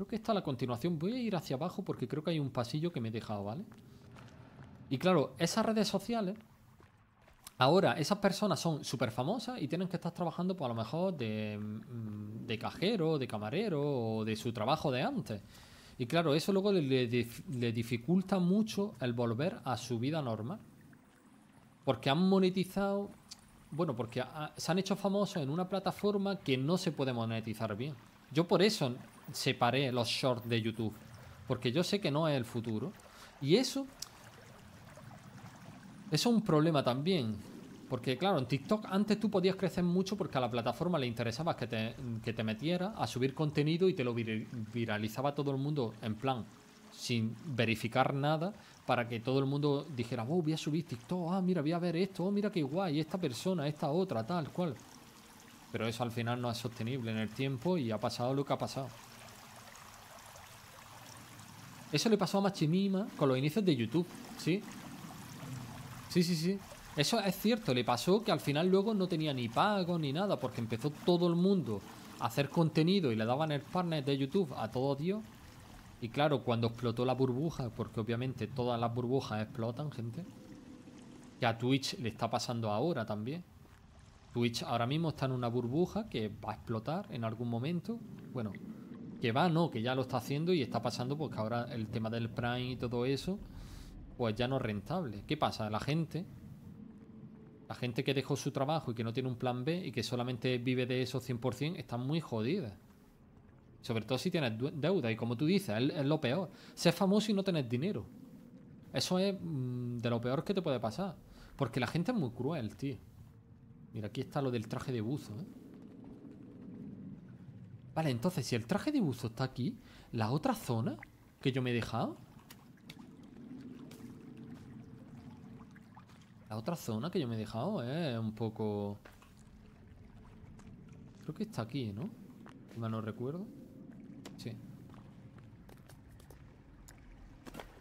Creo que está a la continuación. Voy a ir hacia abajo porque creo que hay un pasillo que me he dejado, ¿vale? Y claro, esas redes sociales... Ahora, esas personas son súper famosas y tienen que estar trabajando, pues a lo mejor, mm, de, cajero, de camarero o de su trabajo de antes. Y claro, eso luego le, dificulta mucho el volver a su vida normal. Porque han monetizado, bueno, porque se han hecho famosos en una plataforma que no se puede monetizar bien. Yo por eso separé los shorts de YouTube. Porque yo sé que no es el futuro. Y eso... Eso es un problema también. Porque claro, en TikTok antes tú podías crecer mucho porque a la plataforma le interesaba que te, que metiera a subir contenido y te lo viralizaba todo el mundo en plan, sin verificar nada, para que todo el mundo dijera, oh, voy a subir TikTok, ah, mira, voy a ver esto, oh, mira qué guay, esta persona, esta otra, tal cual. Pero eso al final no es sostenible en el tiempo y ha pasado lo que ha pasado. Eso le pasó a Machimima con los inicios de YouTube, ¿sí? Sí, sí, sí. Eso es cierto, le pasó que al final luego no tenía ni pago ni nada, porque empezó todo el mundo a hacer contenido y le daban el partner de YouTube a todo Dios. Y claro, cuando explotó la burbuja, porque obviamente todas las burbujas explotan, gente. Que a Twitch le está pasando ahora también. Twitch ahora mismo está en una burbuja que va a explotar en algún momento. Bueno, que va, no, que ya lo está haciendo y está pasando porque pues, ahora el tema del Prime y todo eso, pues ya no es rentable. ¿Qué pasa? La gente, la gente que dejó su trabajo y que no tiene un plan B y que solamente vive de eso 100%, está muy jodida. Sobre todo si tienes deuda y como tú dices, es, lo peor. Ser famoso y no tener dinero. Eso es mm, de lo peor que te puede pasar. Porque la gente es muy cruel, tío. Mira, aquí está lo del traje de buzo, ¿eh? Vale, entonces si el traje de buzo está aquí, la otra zona que yo me he dejado... La otra zona que yo me he dejado es un poco... Creo que está aquí, ¿no? no no recuerdo. Sí.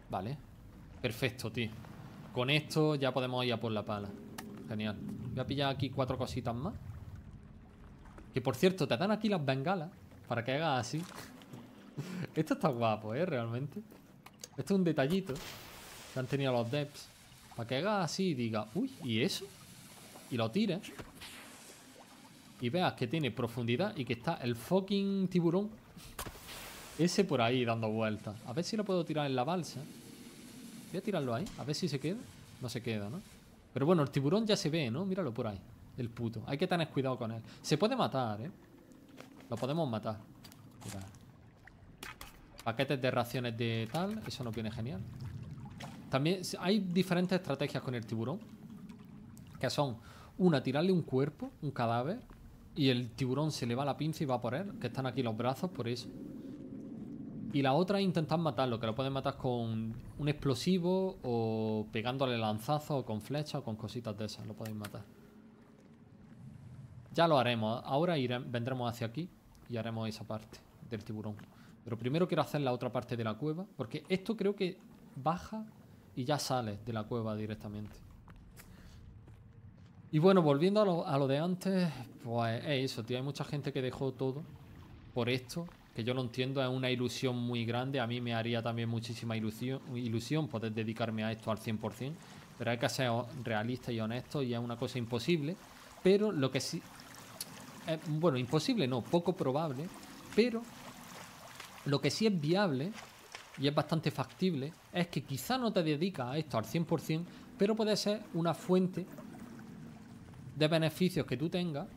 Vale. Perfecto, tío. Con esto ya podemos ir a por la pala. Genial. Voy a pillar aquí cuatro cositas más. Que por cierto, te dan aquí las bengalas para que hagas así. Esto está guapo, ¿eh? Realmente. Esto es un detallito que han tenido los devs. Para que hagas así y digas, uy, ¿y eso? Y lo tires. Y veas que tiene profundidad y que está el fucking tiburón. Ese por ahí dando vueltas. A ver si lo puedo tirar en la balsa. Voy a tirarlo ahí, a ver si se queda. No se queda, ¿no? Pero bueno, el tiburón ya se ve, ¿no? Míralo por ahí. El puto. Hay que tener cuidado con él. Se puede matar, ¿eh? Lo podemos matar. Paquetes de raciones de tal. Eso nos viene genial. También hay diferentes estrategias con el tiburón. Que son una, tirarle un cuerpo, un cadáver. Y el tiburón se le va la pinza y va por él. Que están aquí los brazos por eso. Y la otra es intentar matarlo, que lo pueden matar con un explosivo o pegándole lanzazo o con flecha o con cositas de esas. Lo podéis matar. Ya lo haremos. Ahora vendremos hacia aquí y haremos esa parte del tiburón. Pero primero quiero hacer la otra parte de la cueva. Porque esto creo que baja y ya sale de la cueva directamente. Y bueno, volviendo a lo, de antes, pues es eso, tío. Hay mucha gente que dejó todo por esto. Que yo lo entiendo, es una ilusión muy grande. A mí me haría también muchísima ilusión, ilusión poder dedicarme a esto al 100%. Pero hay que ser realista y honesto y es una cosa imposible. Pero lo que sí, eh, bueno, imposible no, poco probable, pero lo que sí es viable y es bastante factible es que quizá no te dedicas a esto al 100%, pero puede ser una fuente de beneficios que tú tengas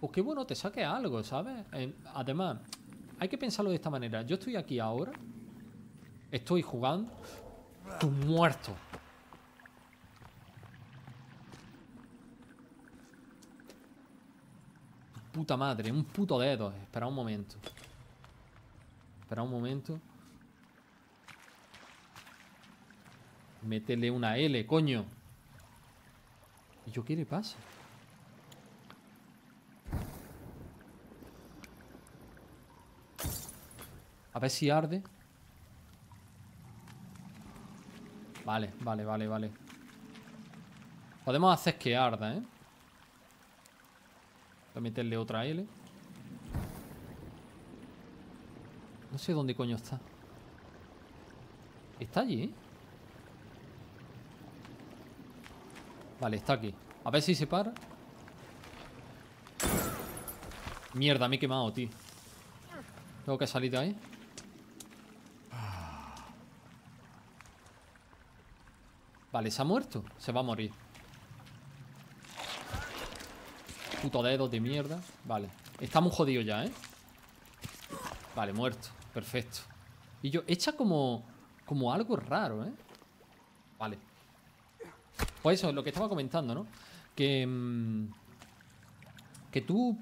o que, bueno, te saque algo, ¿sabes? además, hay que pensarlo de esta manera. Yo estoy aquí ahora, estoy jugando, tú muerto. puta madre, un puto dedo. Espera un momento. Espera un momento. Métele una L, coño. ¿Y yo qué le pasa? A ver si arde. Vale, vale, vale, vale. Podemos hacer que arda, ¿eh? meterle otra L. No sé dónde coño está. Está allí, Vale, está aquí. A ver si se para. Mierda, me he quemado, tío. Tengo que salir de ahí. Vale, se ha muerto. Se va a morir. Puto dedo de mierda Vale, estamos jodidos ya, ¿eh? Vale, muerto, perfecto Y yo, echa como Como algo raro, ¿eh? Vale Pues eso, es lo que estaba comentando, ¿no? Que mm, Que tú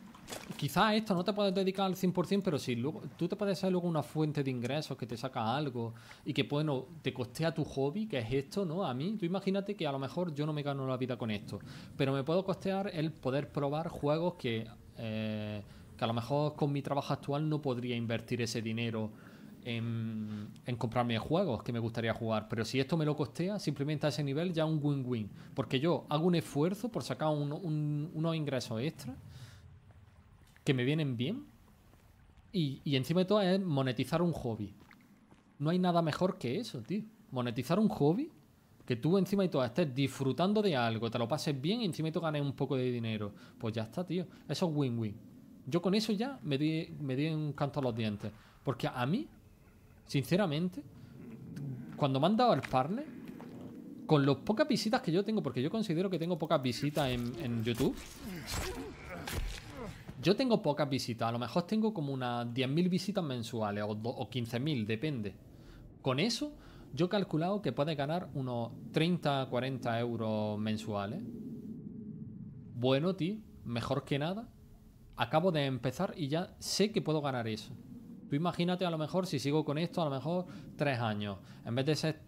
quizás esto no te puedes dedicar al 100%, pero si luego, tú te puedes hacer luego una fuente de ingresos que te saca algo y que, bueno, te costea tu hobby, que es esto, ¿no? A mí, tú imagínate que a lo mejor yo no me gano la vida con esto, pero me puedo costear el poder probar juegos que, eh, a lo mejor con mi trabajo actual no podría invertir ese dinero. En, comprarme juegos que me gustaría jugar. Pero si esto me lo costea, simplemente a ese nivel ya un win-win. Porque yo hago un esfuerzo por sacar unos ingresos extra que me vienen bien. Y, encima de todo es monetizar un hobby. No hay nada mejor que eso, tío. Monetizar un hobby que tú encima de todo estés disfrutando de algo, te lo pases bien y encima de todo ganes un poco de dinero. Pues ya está, tío. Eso es win-win. Yo con eso ya me di, me un canto a los dientes. Porque a mí, sinceramente, cuando me han dado el parle, con las pocas visitas que yo tengo, porque yo considero que tengo pocas visitas en, en YouTube, yo tengo pocas visitas, a lo mejor tengo como unas 10.000 visitas mensuales o, 15.000, depende. Con eso, yo he calculado que puedes ganar unos 30, 40 euros mensuales. Bueno, tío, mejor que nada. Acabo de empezar y ya sé que puedo ganar eso. Tú imagínate a lo mejor si sigo con esto, a lo mejor 3 años. En vez de ser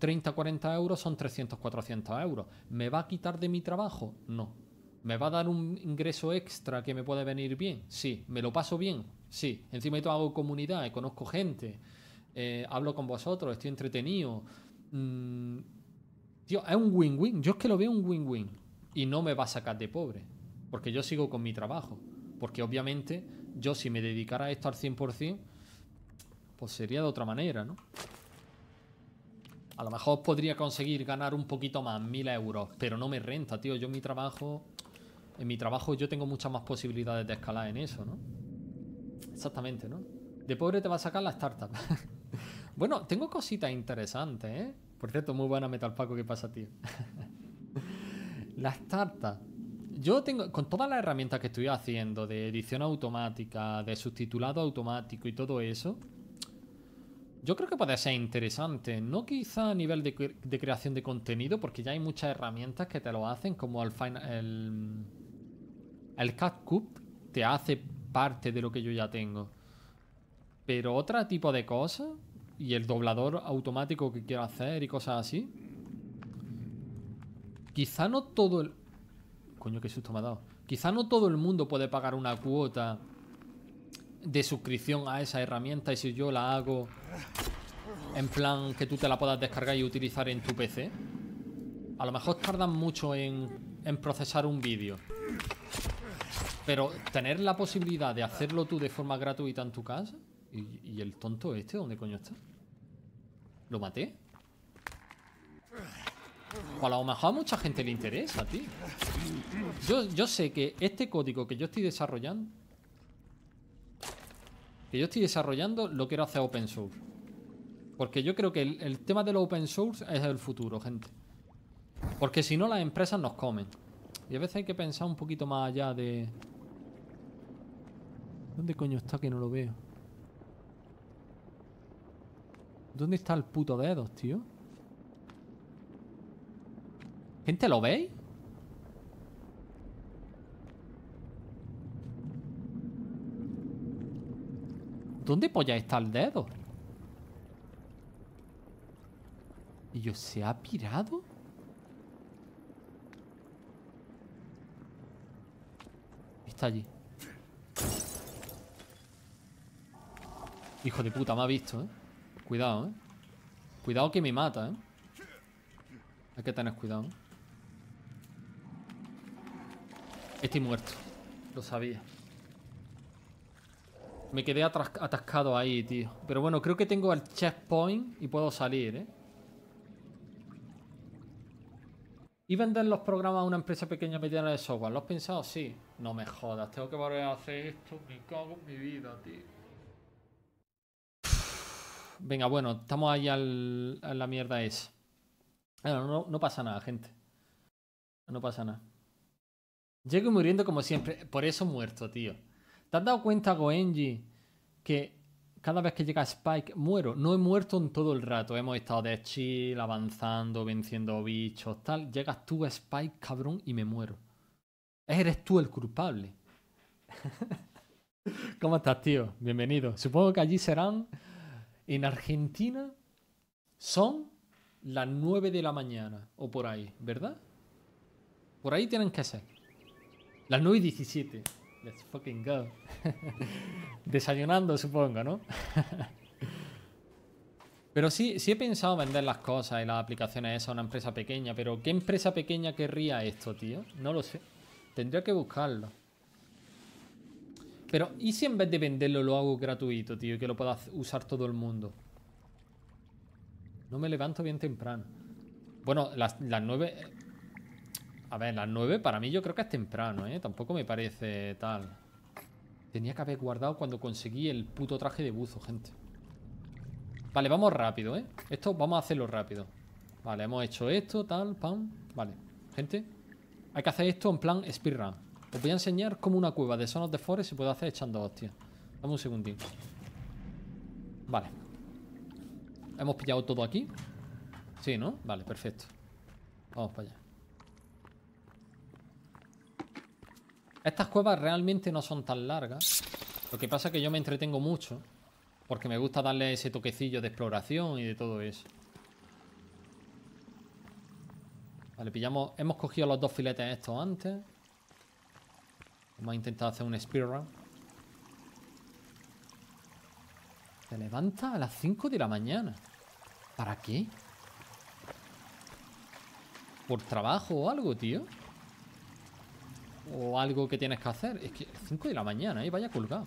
30, 40 euros, son 300, 400 euros. ¿Me va a quitar de mi trabajo? No ¿Me va a dar un ingreso extra que me puede venir bien? Sí. ¿Me lo paso bien? Sí. Encima de todo hago comunidad, eh, conozco gente, eh, hablo con vosotros, estoy entretenido. Mm, tío, es un win-win. Yo es que lo veo un win-win. Y no me va a sacar de pobre. Porque yo sigo con mi trabajo. Porque obviamente yo si me dedicara a esto al 100%, pues sería de otra manera, ¿no? A lo mejor podría conseguir ganar un poquito más, mil euros, pero no me renta, tío. Yo mi trabajo en mi trabajo yo tengo muchas más posibilidades de escalar en eso, ¿no? Exactamente, ¿no? De pobre te va a sacar la startup. bueno, tengo cositas interesantes, ¿eh? Por cierto, muy buena Metal Paco, ¿qué pasa, tío? la startup. Yo tengo, con todas las herramientas que estoy haciendo, de edición automática, de subtitulado automático y todo eso, yo creo que puede ser interesante, no quizá a nivel de, creación de contenido, porque ya hay muchas herramientas que te lo hacen, como al final, el el Cup te hace parte de lo que yo ya tengo. Pero otro tipo de cosas, y el doblador automático que quiero hacer y cosas así. Quizá no todo el... Coño, qué susto me ha dado. Quizá no todo el mundo puede pagar una cuota de suscripción a esa herramienta y si yo la hago en plan que tú te la puedas descargar y utilizar en tu PC. A lo mejor tardan mucho en, en procesar un vídeo. Pero tener la posibilidad de hacerlo tú de forma gratuita en tu casa. ¿Y, el tonto este dónde coño está? ¿Lo maté? O a lo mejor a mucha gente le interesa, tío. Yo, yo sé que este código que yo estoy desarrollando. Que yo estoy desarrollando, lo quiero hacer open source. Porque yo creo que el, tema de open source es el futuro, gente. Porque si no, las empresas nos comen. Y a veces hay que pensar un poquito más allá de, ¿Dónde coño está que no lo veo? ¿Dónde está el puto dedo, tío? ¿Gente, lo veis? ¿Dónde polla está el dedo? ¿Y yo se ha pirado? Está allí. Hijo de puta, me ha visto, ¿eh? Cuidado, ¿eh? Cuidado que me mata, ¿eh? Hay que tener cuidado, ¿eh? Estoy muerto. Lo sabía. Me quedé atascado ahí, tío. Pero bueno, creo que tengo el checkpoint y puedo salir, ¿eh? ¿Y vender los programas a una empresa pequeña mediana de software? ¿Lo has pensado? Sí. No me jodas, tengo que volver a hacer esto. Me cago en mi vida, tío venga, bueno, estamos ahí al, a la mierda es. No, no, no, pasa nada, gente. No pasa nada. Llego muriendo como siempre. Por eso muerto, tío. ¿Te has dado cuenta, Goenji, que cada vez que llega Spike muero? No he muerto en todo el rato. Hemos estado de chill, avanzando, venciendo bichos, tal. Llegas tú a Spike, cabrón, y me muero. Eres tú el culpable. ¿Cómo estás, tío? Bienvenido. Supongo que allí serán en Argentina son las 9 de la mañana o por ahí, ¿verdad? Por ahí tienen que ser. Las 9 y 17. Let's fucking go. Desayunando, supongo, ¿no? pero sí, sí he pensado vender las cosas y las aplicaciones a una empresa pequeña, pero ¿qué empresa pequeña querría esto, tío? No lo sé. Tendría que buscarlo. Pero, ¿y si en vez de venderlo lo hago gratuito, tío? que lo pueda usar todo el mundo. No me levanto bien temprano. Bueno, las, nueve eh, A ver, las nueve para mí yo creo que es temprano, ¿eh? Tampoco me parece tal. Tenía que haber guardado cuando conseguí el puto traje de buzo, gente. Vale, vamos rápido, ¿eh? Esto vamos a hacerlo rápido. Vale, hemos hecho esto, tal, pam. Vale, gente. Hay que hacer esto en plan speedrun. Os voy a enseñar cómo una cueva de Sonos de Forest se puede hacer echando hostias. Dame un segundito. Vale. ¿Hemos pillado todo aquí? Sí, ¿no? Vale, perfecto. Vamos para allá. Estas cuevas realmente no son tan largas. Lo que pasa es que yo me entretengo mucho. Porque me gusta darle ese toquecillo de exploración y de todo eso. Vale, pillamos... Hemos cogido los dos filetes estos antes. Vamos a intentar hacer un speedrun. Se levanta a las 5 de la mañana. ¿Para qué? ¿Por trabajo o algo, tío? ¿O algo que tienes que hacer? Es que 5 de la mañana, y ¿eh? Vaya colgado.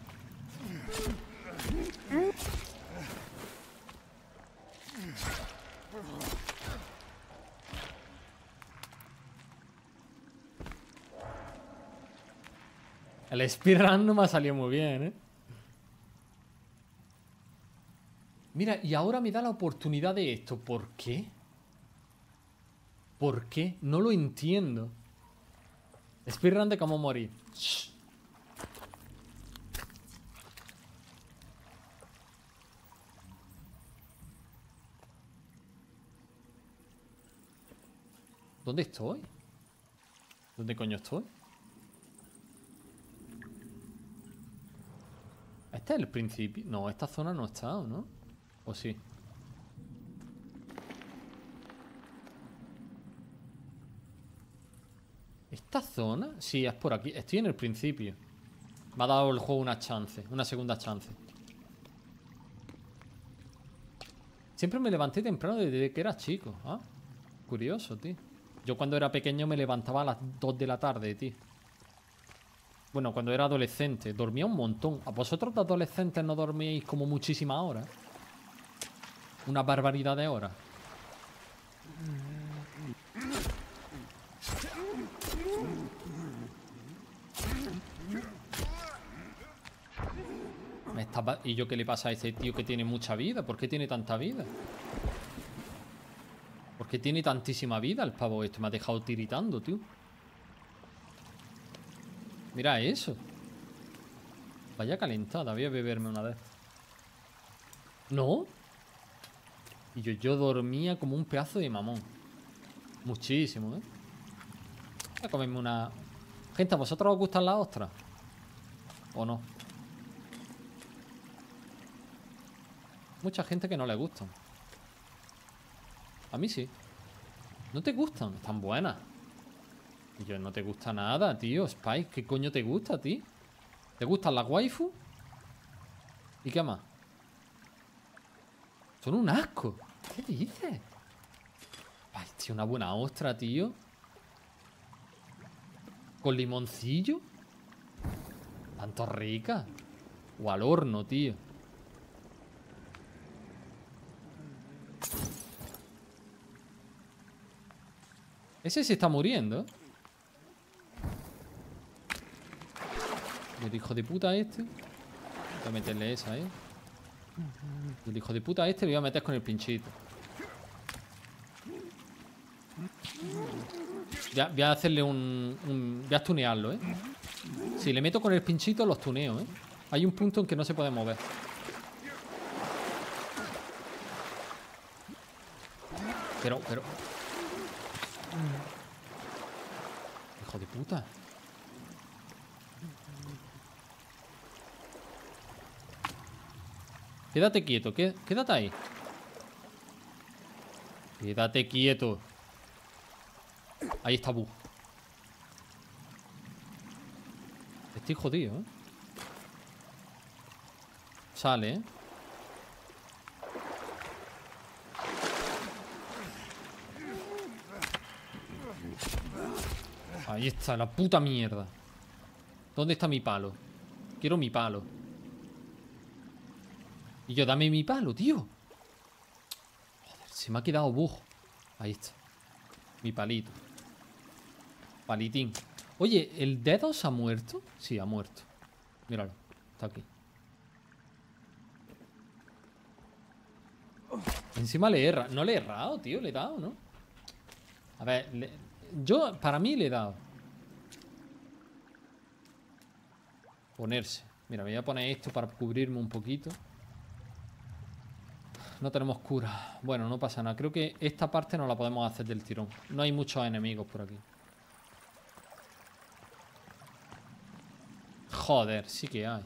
El speedrun no me ha salido muy bien, ¿eh? Mira, y ahora me da la oportunidad de esto. ¿Por qué? ¿Por qué? No lo entiendo. Speedrun de cómo morir. ¿Dónde estoy? ¿Dónde coño estoy? Este es el principio. No, esta zona no ha estado, ¿no? ¿O sí? ¿Esta zona? Sí, es por aquí. Estoy en el principio. Me ha dado el juego una chance. Una segunda chance. Siempre me levanté temprano desde que era chico. ¿ah? Curioso, tío. Yo cuando era pequeño me levantaba a las 2 de la tarde, tío. Bueno, cuando era adolescente, dormía un montón. ¿A vosotros de adolescentes no dormíais como muchísimas horas? Una barbaridad de horas. ¿Y yo qué le pasa a ese tío que tiene mucha vida? ¿Por qué tiene tanta vida? ¿Por qué tiene tantísima vida el pavo esto? Me ha dejado tiritando, tío. Mira eso. Vaya calentada, voy a beberme una vez. ¿No? Y yo, yo dormía como un pedazo de mamón. Muchísimo, ¿eh? Voy a comerme una... Gente, ¿a vosotros os gustan las ostras? ¿O no? Mucha gente que no le gustan. A mí sí. No te gustan, están buenas. Yo, no te gusta nada, tío. Spike, ¿qué coño te gusta, tío? ¿Te gustan las waifu? ¿Y qué más? Son un asco. ¿Qué dices? Ay, tío, una buena ostra, tío. Con limoncillo. Tanto rica. O al horno, tío. Ese se está muriendo, ¿eh? El hijo de puta este. Voy a meterle esa, ¿eh? El hijo de puta este lo voy a meter con el pinchito. voy a hacerle un, Voy a tunearlo, ¿eh? Si le meto con el pinchito, los tuneo, ¿eh? Hay un punto en que no se puede mover. Pero, pero... Hijo de puta. Quédate quieto, quédate ahí. Quédate quieto. Ahí está Bu. Estoy jodido, ¿eh? Sale, ¿eh? Ahí está, la puta mierda. ¿Dónde está mi palo? Quiero mi palo. Y yo, dame mi palo, tío. Joder, se me ha quedado bug. Ahí está. Mi palito. Palitín. Oye, ¿el dedo ha muerto? Sí, ha muerto. Míralo. Está aquí. Encima le erra. No le he errado, tío. Le he dado, ¿no? A ver, yo para mí le he dado. Ponerse. Mira, voy a poner esto para cubrirme un poquito. No tenemos cura. Bueno, no pasa nada. Creo que esta parte no la podemos hacer del tirón. No hay muchos enemigos por aquí. Joder, sí que hay.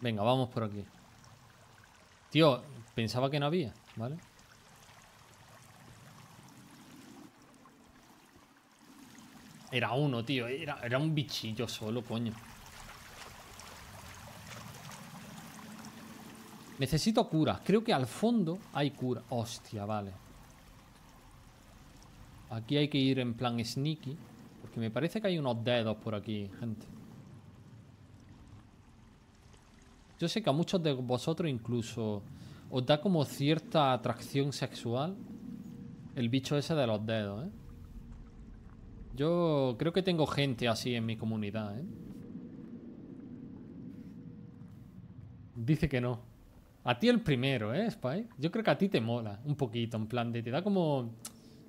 Venga, vamos por aquí. Tío, pensaba que no había, ¿vale? Era uno, tío. Era, era un bichillo solo, coño. Necesito cura. Creo que al fondo hay cura. Hostia, vale. Aquí hay que ir en plan sneaky. Porque me parece que hay unos dedos por aquí, gente. Yo sé que a muchos de vosotros incluso os da como cierta atracción sexual el bicho ese de los dedos, ¿eh? Yo creo que tengo gente así en mi comunidad, ¿eh? Dice que no. A ti el primero, ¿eh, Spy? Yo creo que a ti te mola un poquito, en plan de te da como...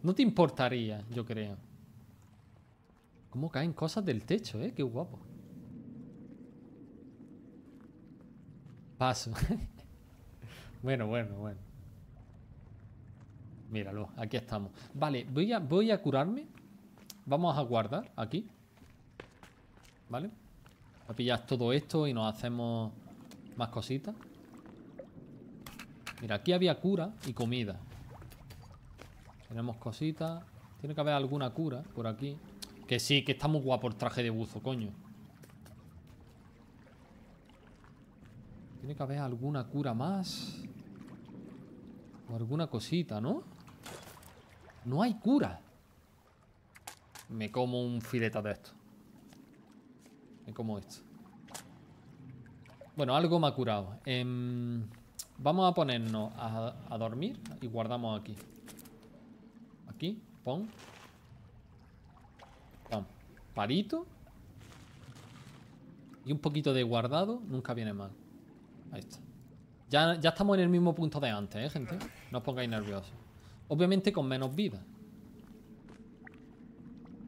No te importaría, yo creo. ¿Cómo caen cosas del techo, eh? Qué guapo. bueno, bueno, bueno. Míralo, aquí estamos. Vale, voy a, voy a curarme. Vamos a guardar aquí. ¿Vale? A pillar todo esto y nos hacemos más cositas. Mira, aquí había cura y comida. Tenemos cositas. Tiene que haber alguna cura por aquí. Que sí, que estamos guapos traje de buzo, coño. Tiene que haber alguna cura más. O alguna cosita, ¿no? No hay cura. Me como un fileta de esto. Me como esto. Bueno, algo me ha curado. Em, vamos a ponernos a, a dormir y guardamos aquí. Aquí, pon. Pon. Parito. Y un poquito de guardado nunca viene mal. Ahí está. Ya, estamos en el mismo punto de antes, ¿eh, gente? No os pongáis nerviosos. Obviamente con menos vida.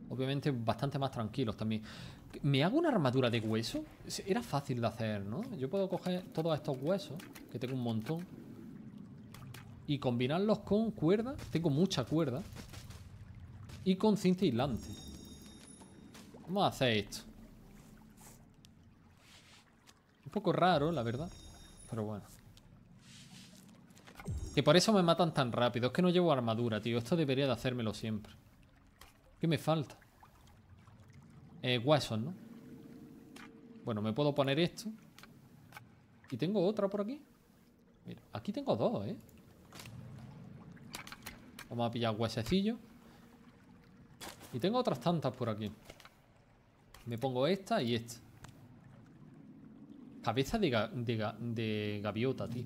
Obviamente bastante más tranquilos también. ¿Me hago una armadura de hueso? Era fácil de hacer, ¿no? Yo puedo coger todos estos huesos, que tengo un montón, y combinarlos con cuerda. Tengo mucha cuerda. Y con cinta aislante. Vamos a hacer esto. Un poco raro, la verdad. Pero bueno. Que por eso me matan tan rápido. Es que no llevo armadura, tío. Esto debería de hacérmelo siempre. ¿Qué me falta? Eh, huesos, ¿no? Bueno, me puedo poner esto. Y tengo otra por aquí. Mira, aquí tengo dos, ¿eh? Vamos a pillar huesecillo. Y tengo otras tantas por aquí. Me pongo esta y esta. Cabeza de, gaviota, tío.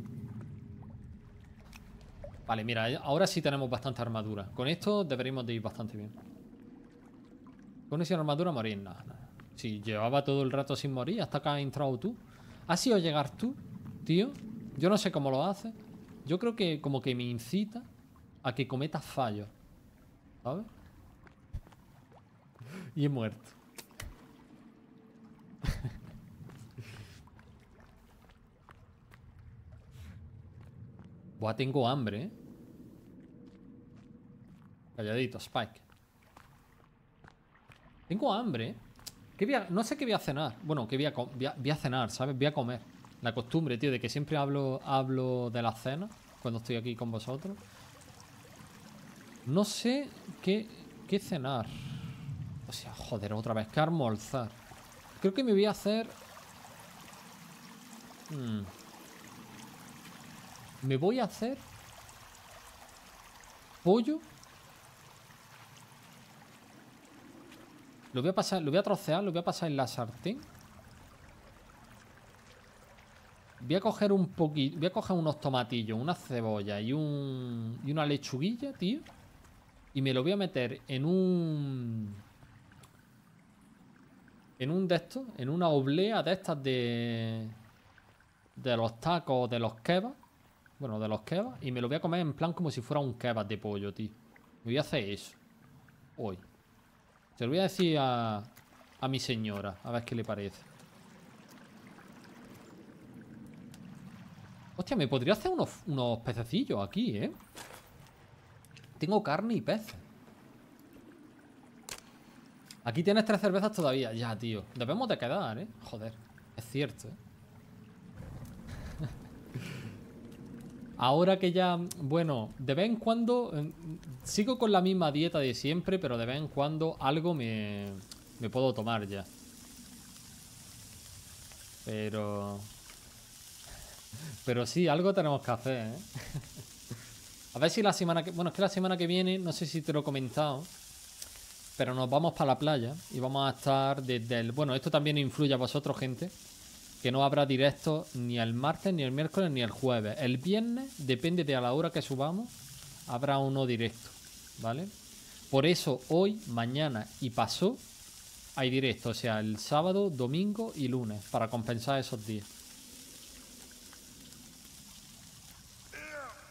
Vale, mira, eh, ahora sí tenemos bastante armadura. Con esto deberíamos de ir bastante bien. Con esa armadura morir, nada. Si llevaba todo el rato sin morir, hasta que has entrado tú. ¿Has sido llegar tú, tío? Yo no sé cómo lo hace. Yo creo que como que me incita a que cometas fallos. ¿Sabes? Y he muerto. Buah, tengo hambre, ¿eh? Calladito, Spike. Tengo hambre, eh. ¿Qué no sé qué voy a cenar. Bueno, que voy a, a... cenar, ¿sabes? Voy a comer. La costumbre, tío, de que siempre hablo, hablo de la cena cuando estoy aquí con vosotros. No sé qué, cenar. O sea, joder, otra vez, que almorzar. Creo que me voy a hacer... Hmm, me voy a hacer pollo. Lo voy a pasar, lo voy a trocear, lo voy a pasar en la sartén. Voy a coger un poquito, voy a coger unos tomatillos, una cebolla y un y una lechuguilla, tío. Y me lo voy a meter en un en un de estos, en una oblea de estas de de los tacos, de los kebabs. Bueno, de los kebabs. Y me lo voy a comer en plan como si fuera un kebab de pollo, tío. Me voy a hacer eso. Hoy. Se lo voy a decir a, mi señora. A ver qué le parece. Hostia, me podría hacer unos, unos pececillos aquí, ¿eh? Tengo carne y pez. Aquí tienes tres cervezas todavía. Ya, tío. Debemos de quedar, ¿eh? Joder. Es cierto, ¿eh? Ahora que ya, bueno, de vez en cuando eh, sigo con la misma dieta de siempre, pero de vez en cuando algo me, puedo tomar ya. Pero... Pero sí, algo tenemos que hacer, ¿eh? A ver si la semana que... Bueno, es que la semana que viene, no sé si te lo he comentado, pero nos vamos para la playa y vamos a estar desde el... Bueno, esto también influye a vosotros, gente que no habrá directo ni el martes, ni el miércoles, ni el jueves. El viernes, depende de a la hora que subamos, habrá uno directo, ¿vale? Por eso hoy, mañana y pasó hay directo, o sea, el sábado, domingo y lunes, para compensar esos días.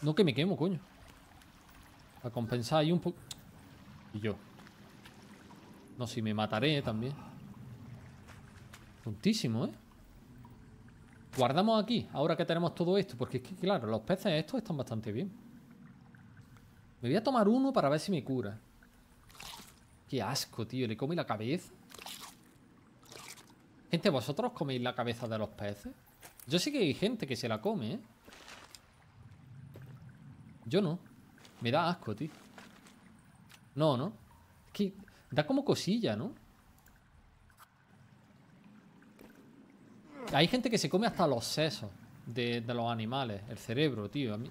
No que me quemo, coño. Para compensar ahí un poco... Y yo. No, si me mataré también. Puntísimo, ¿eh? Guardamos aquí, ahora que tenemos todo esto, porque es que, claro, los peces estos están bastante bien. Me voy a tomar uno para ver si me cura. Qué asco, tío, le comí la cabeza. Gente, ¿vosotros coméis la cabeza de los peces? Yo sé que hay gente que se la come, ¿eh? Yo no. Me da asco, tío. No, ¿no? Es que da como cosilla, ¿no? Hay gente que se come hasta los sesos de, los animales, el cerebro, tío. A mí,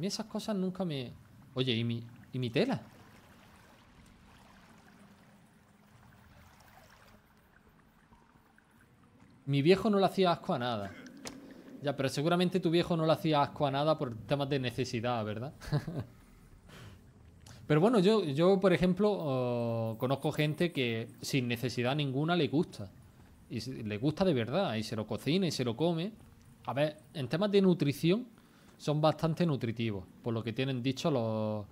esas cosas nunca me... Oye, ¿y mi, ¿y mi tela? Mi viejo no le hacía asco a nada. Ya, pero seguramente tu viejo no le hacía asco a nada por temas de necesidad, ¿verdad? pero bueno, yo, yo por ejemplo, oh, conozco gente que sin necesidad ninguna le gusta y le gusta de verdad y se lo cocina y se lo come. A ver, en temas de nutrición son bastante nutritivos, por lo que tienen dicho los,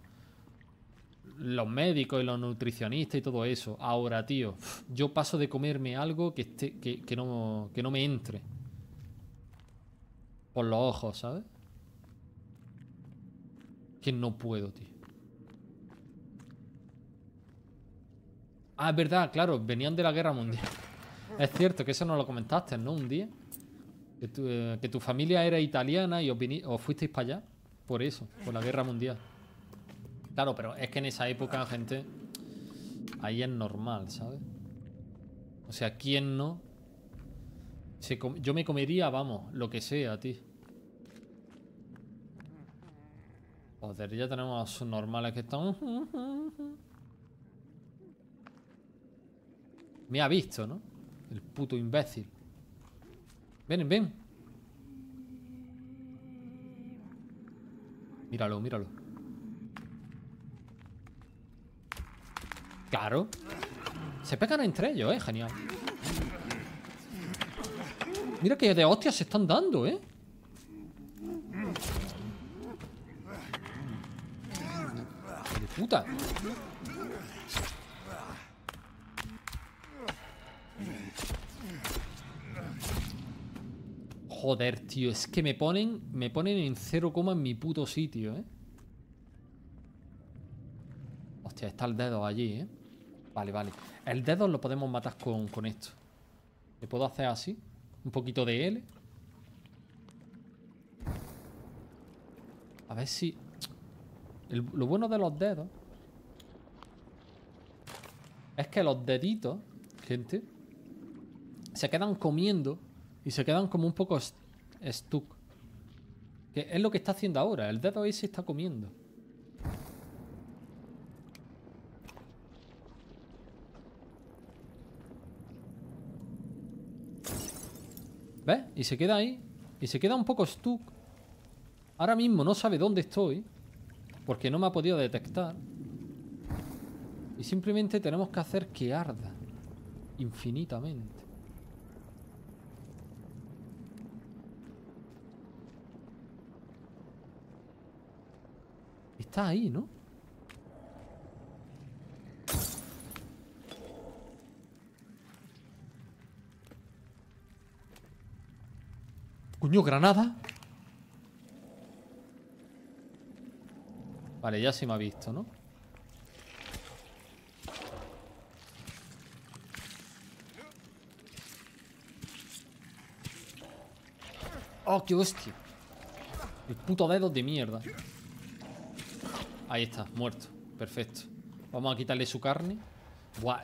los médicos y los nutricionistas y todo eso. Ahora, tío, yo paso de comerme algo que, esté, que, que, no, que no me entre. Por los ojos, ¿sabes? Que no puedo, tío. Ah, es verdad, claro, venían de la guerra mundial. Es cierto que eso no lo comentaste, ¿no? Un día. Que tu, eh, familia era italiana y os, fuisteis para allá. Por eso, por la guerra mundial. Claro, pero es que en esa época, gente. Ahí es normal, ¿sabes? O sea, ¿quién no? yo me comería, vamos, lo que sea, tío. Joder, ya tenemos a sus normales que están. Uh, uh, uh, me ha visto, ¿no? El puto imbécil. Ven, ven. Míralo, míralo. Claro. Se pegan entre ellos, eh. Genial. Mira que de hostias se están dando, eh. puta. Joder, tío, es que me ponen, me ponen en 0, en mi puto sitio, ¿eh? Hostia, está el dedo allí, ¿eh? Vale, vale. El dedo lo podemos matar con, esto. Le puedo hacer así. Un poquito de L. A ver si... lo bueno de los dedos... Es que los deditos, gente, se quedan comiendo y se quedan como un poco stuck. Que es lo que está haciendo ahora. El dedo ahí se está comiendo. ¿Ves? Y se queda ahí. Y se queda un poco stuck. Ahora mismo no sabe dónde estoy. Porque no me ha podido detectar. Y simplemente tenemos que hacer que arda. Infinitamente. está ahí, ¿no? Coño, granada. Vale, ya se me ha visto, ¿no? Oh, qué hostia. El puto dedo de mierda. Ahí está, muerto. Perfecto. Vamos a quitarle su carne. Buah,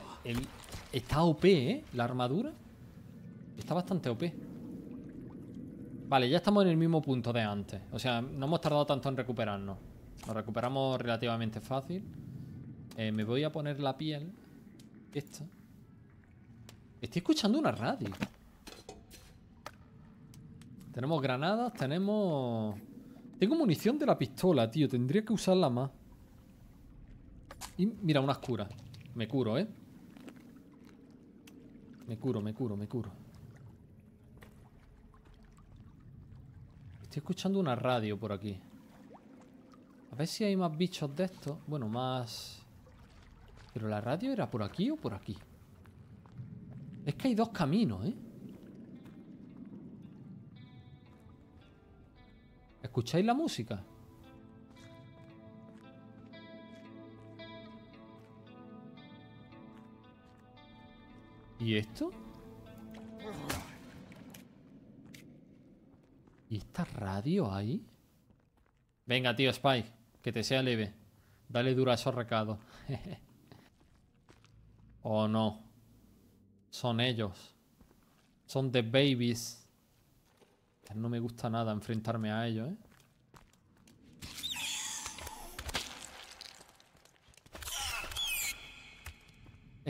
está OP, ¿eh? La armadura. Está bastante OP. Vale, ya estamos en el mismo punto de antes. O sea, no hemos tardado tanto en recuperarnos. Nos recuperamos relativamente fácil. Eh, me voy a poner la piel. Esta. Estoy escuchando una radio. Tenemos granadas, tenemos... Tengo munición de la pistola, tío. Tendría que usarla más. Y mira, una oscura Me curo, ¿eh? Me curo, me curo, me curo. Estoy escuchando una radio por aquí. A ver si hay más bichos de estos. Bueno, más... Pero la radio era por aquí o por aquí. Es que hay dos caminos, ¿eh? ¿Escucháis la música? ¿Y esto? ¿Y esta radio ahí? Venga, tío, Spike. Que te sea leve. Dale duro a esos recados. oh, no. Son ellos. Son the babies. No me gusta nada enfrentarme a ellos, ¿eh?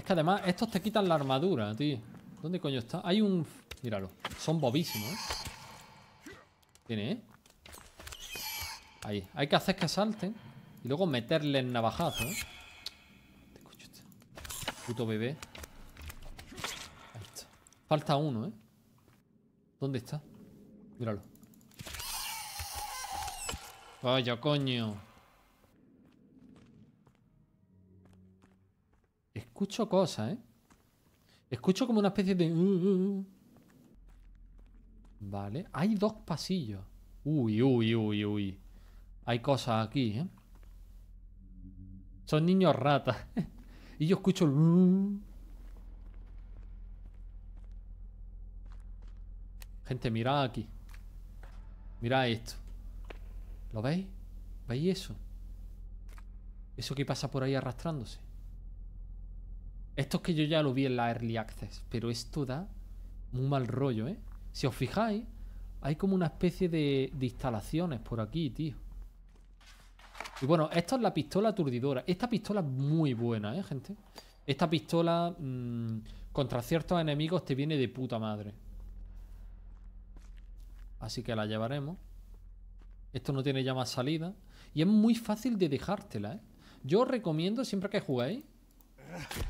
que además estos te quitan la armadura, tío. ¿Dónde coño está? Hay un... Míralo. Son bobísimos, ¿eh? Tiene, ¿eh? Ahí. Hay que hacer que salten. Y luego meterle el navajazo, ¿eh? Puto bebé. Ahí está. Falta uno, ¿eh? ¿Dónde está? Míralo. Vaya, coño. Escucho cosas, ¿eh? Escucho como una especie de... Uh, uh, uh. Vale. Hay dos pasillos. Uy, uy, uy, uy. Hay cosas aquí, ¿eh? Son niños ratas. y yo escucho... El... Gente, mirad aquí. Mirad esto. ¿Lo veis? ¿Veis eso? Eso que pasa por ahí arrastrándose. Esto es que yo ya lo vi en la Early Access, pero esto da un mal rollo, ¿eh? Si os fijáis, hay como una especie de, instalaciones por aquí, tío. Y bueno, esta es la pistola aturdidora. Esta pistola es muy buena, ¿eh, gente? Esta pistola mm, contra ciertos enemigos te viene de puta madre. Así que la llevaremos. Esto no tiene ya más salida. Y es muy fácil de dejártela, ¿eh? Yo os recomiendo, siempre que juguéis,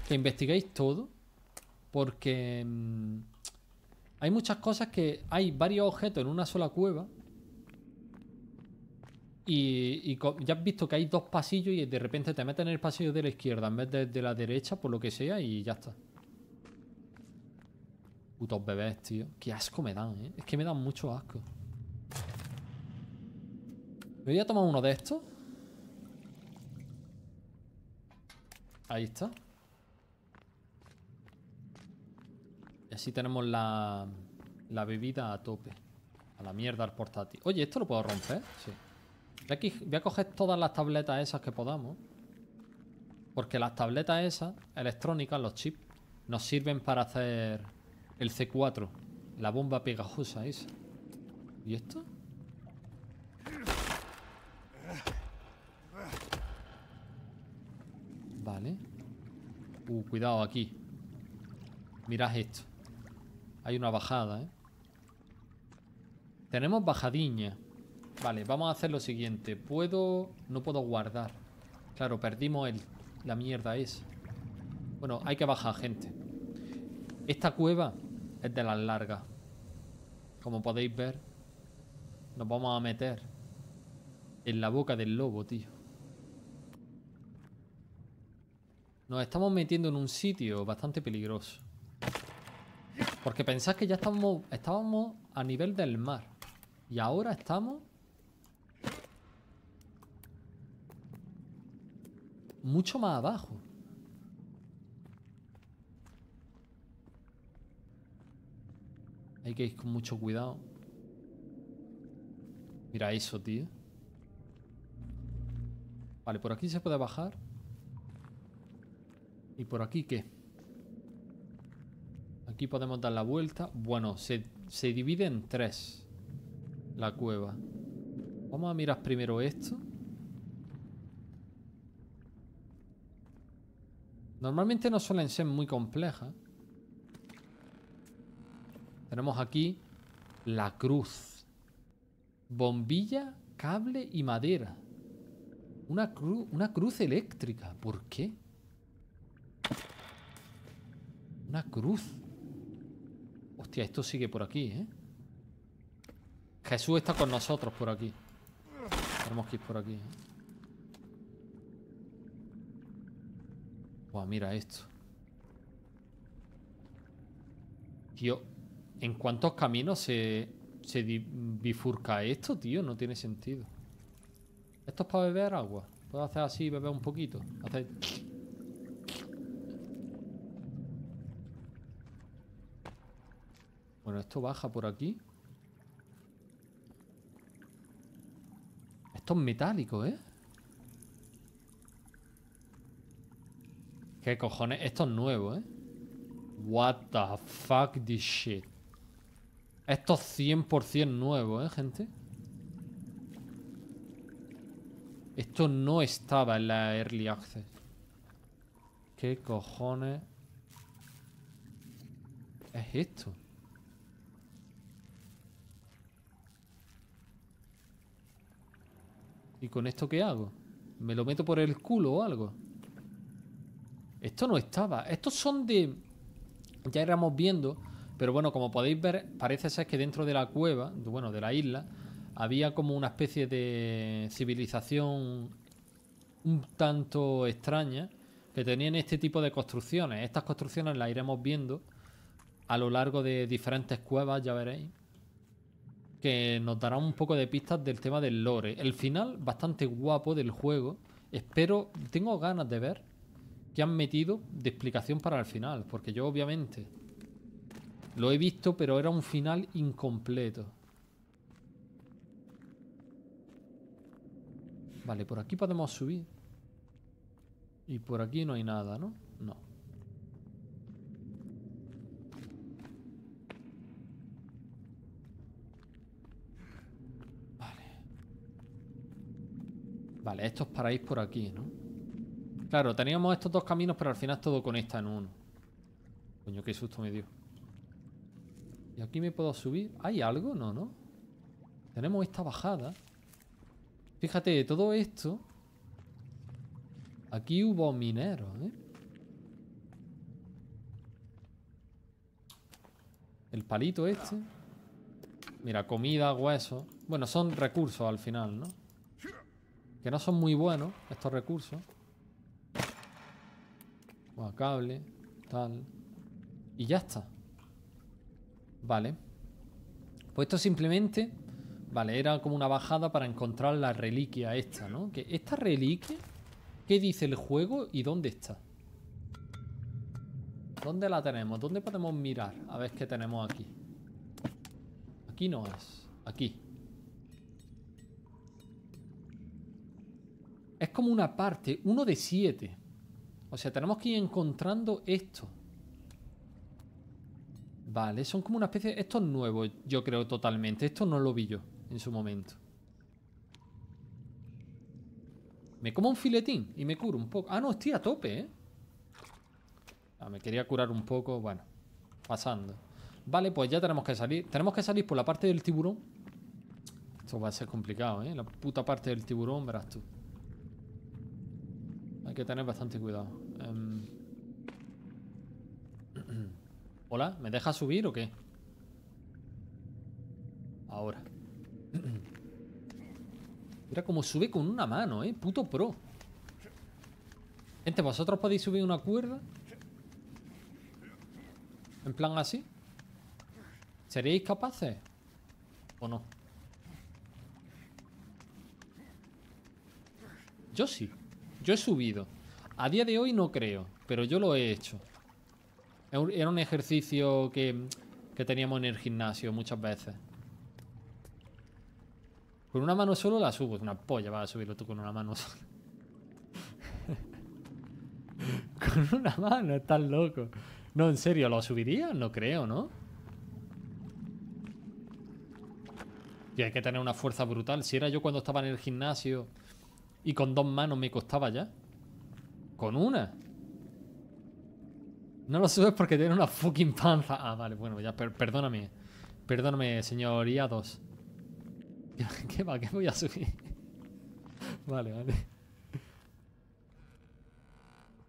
que investiguéis todo, porque mm, hay muchas cosas que hay varios objetos en una sola cueva. Y, ya has visto que hay dos pasillos y de repente te meten en el pasillo de la izquierda en vez de, de la derecha, por lo que sea, y ya está. Putos bebés, tío. Qué asco me dan, ¿eh? Es que me dan mucho asco. Me voy a tomar uno de estos. Ahí está. así tenemos la, bebida a tope. A la mierda el portátil. Oye, ¿esto lo puedo romper? Sí. voy a coger todas las tabletas esas que podamos. Porque las tabletas esas, electrónicas, los chips, nos sirven para hacer el C4. La bomba pegajosa esa. ¿Y esto? Vale. Uh, cuidado aquí. Mirad esto. Hay una bajada, ¿eh? Tenemos bajadiña. Vale, vamos a hacer lo siguiente. Puedo... No puedo guardar. Claro, perdimos el... La mierda es. Bueno, hay que bajar, gente. Esta cueva es de las largas. Como podéis ver, nos vamos a meter en la boca del lobo, tío. Nos estamos metiendo en un sitio bastante peligroso. Porque pensás que ya estábamos, estábamos a nivel del mar. Y ahora estamos... Mucho más abajo. Hay que ir con mucho cuidado. Mira eso, tío. Vale, por aquí se puede bajar. ¿Y por aquí qué? Aquí podemos dar la vuelta. Bueno, se, divide en tres la cueva. Vamos a mirar primero esto. Normalmente no suelen ser muy complejas. Tenemos aquí la cruz. Bombilla, cable y madera. Una, una cruz eléctrica. ¿Por qué? Una cruz. Hostia, esto sigue por aquí, ¿eh? Jesús está con nosotros por aquí. Tenemos que ir por aquí. ¿eh? Buah, mira esto. Tío, ¿en cuántos caminos se, se bifurca esto, tío? No tiene sentido. Esto es para beber agua. Puedo hacer así y beber un poquito. Hacer... Bueno, esto baja por aquí. Esto es metálico, ¿eh? ¿Qué cojones? Esto es nuevo, ¿eh? What the fuck this shit. Esto es 100% nuevo, ¿eh, gente? Esto no estaba en la Early Access. ¿Qué cojones es esto? ¿Y con esto qué hago? ¿Me lo meto por el culo o algo? Esto no estaba. Estos son de... Ya éramos viendo, pero bueno, como podéis ver, parece ser que dentro de la cueva, bueno, de la isla, había como una especie de civilización un tanto extraña que tenían este tipo de construcciones. Estas construcciones las iremos viendo a lo largo de diferentes cuevas, ya veréis que nos dará un poco de pistas del tema del lore. El final, bastante guapo del juego. Espero, tengo ganas de ver qué han metido de explicación para el final, porque yo obviamente lo he visto, pero era un final incompleto. Vale, por aquí podemos subir. Y por aquí no hay nada, ¿no? Vale, estos es para ir por aquí, ¿no? Claro, teníamos estos dos caminos, pero al final todo conecta en uno. Coño, qué susto me dio. ¿Y aquí me puedo subir? ¿Hay algo? No, ¿no? Tenemos esta bajada. Fíjate, todo esto... Aquí hubo mineros, ¿eh? El palito este. Mira, comida, hueso. Bueno, son recursos al final, ¿no? Que no son muy buenos estos recursos. a cable, tal. Y ya está. Vale. Pues esto simplemente... Vale, era como una bajada para encontrar la reliquia esta, ¿no? Que esta reliquia... ¿Qué dice el juego y dónde está? ¿Dónde la tenemos? ¿Dónde podemos mirar? A ver qué tenemos aquí. Aquí no es. Aquí. Es como una parte, uno de siete. O sea, tenemos que ir encontrando esto. Vale, son como una especie... Esto es nuevo, yo creo totalmente. Esto no lo vi yo en su momento. Me como un filetín y me curo un poco. Ah, no, estoy a tope, ¿eh? Ah, me quería curar un poco. Bueno, pasando. Vale, pues ya tenemos que salir. Tenemos que salir por la parte del tiburón. Esto va a ser complicado, ¿eh? La puta parte del tiburón, verás tú que tener bastante cuidado. Em, Hola, ¿me deja subir o qué? Ahora. Mira cómo sube con una mano, ¿eh? Puto pro. Gente, ¿vosotros podéis subir una cuerda? ¿En plan así? ¿Seríais capaces? ¿O no? Yo sí. Yo he subido. A día de hoy no creo, pero yo lo he hecho. Era un ejercicio que, teníamos en el gimnasio muchas veces. Con una mano solo la subo. una polla, va a subirlo tú con una mano sola. con una mano, estás loco. No, en serio, ¿lo subiría? No creo, ¿no? Y hay que tener una fuerza brutal. Si era yo cuando estaba en el gimnasio y con dos manos me costaba ya. Con una. No lo subes porque tiene una fucking panza. Ah, vale, bueno, ya perdóname. Perdóname, señoría dos. ¿Qué va? ¿Qué voy a subir? vale, vale.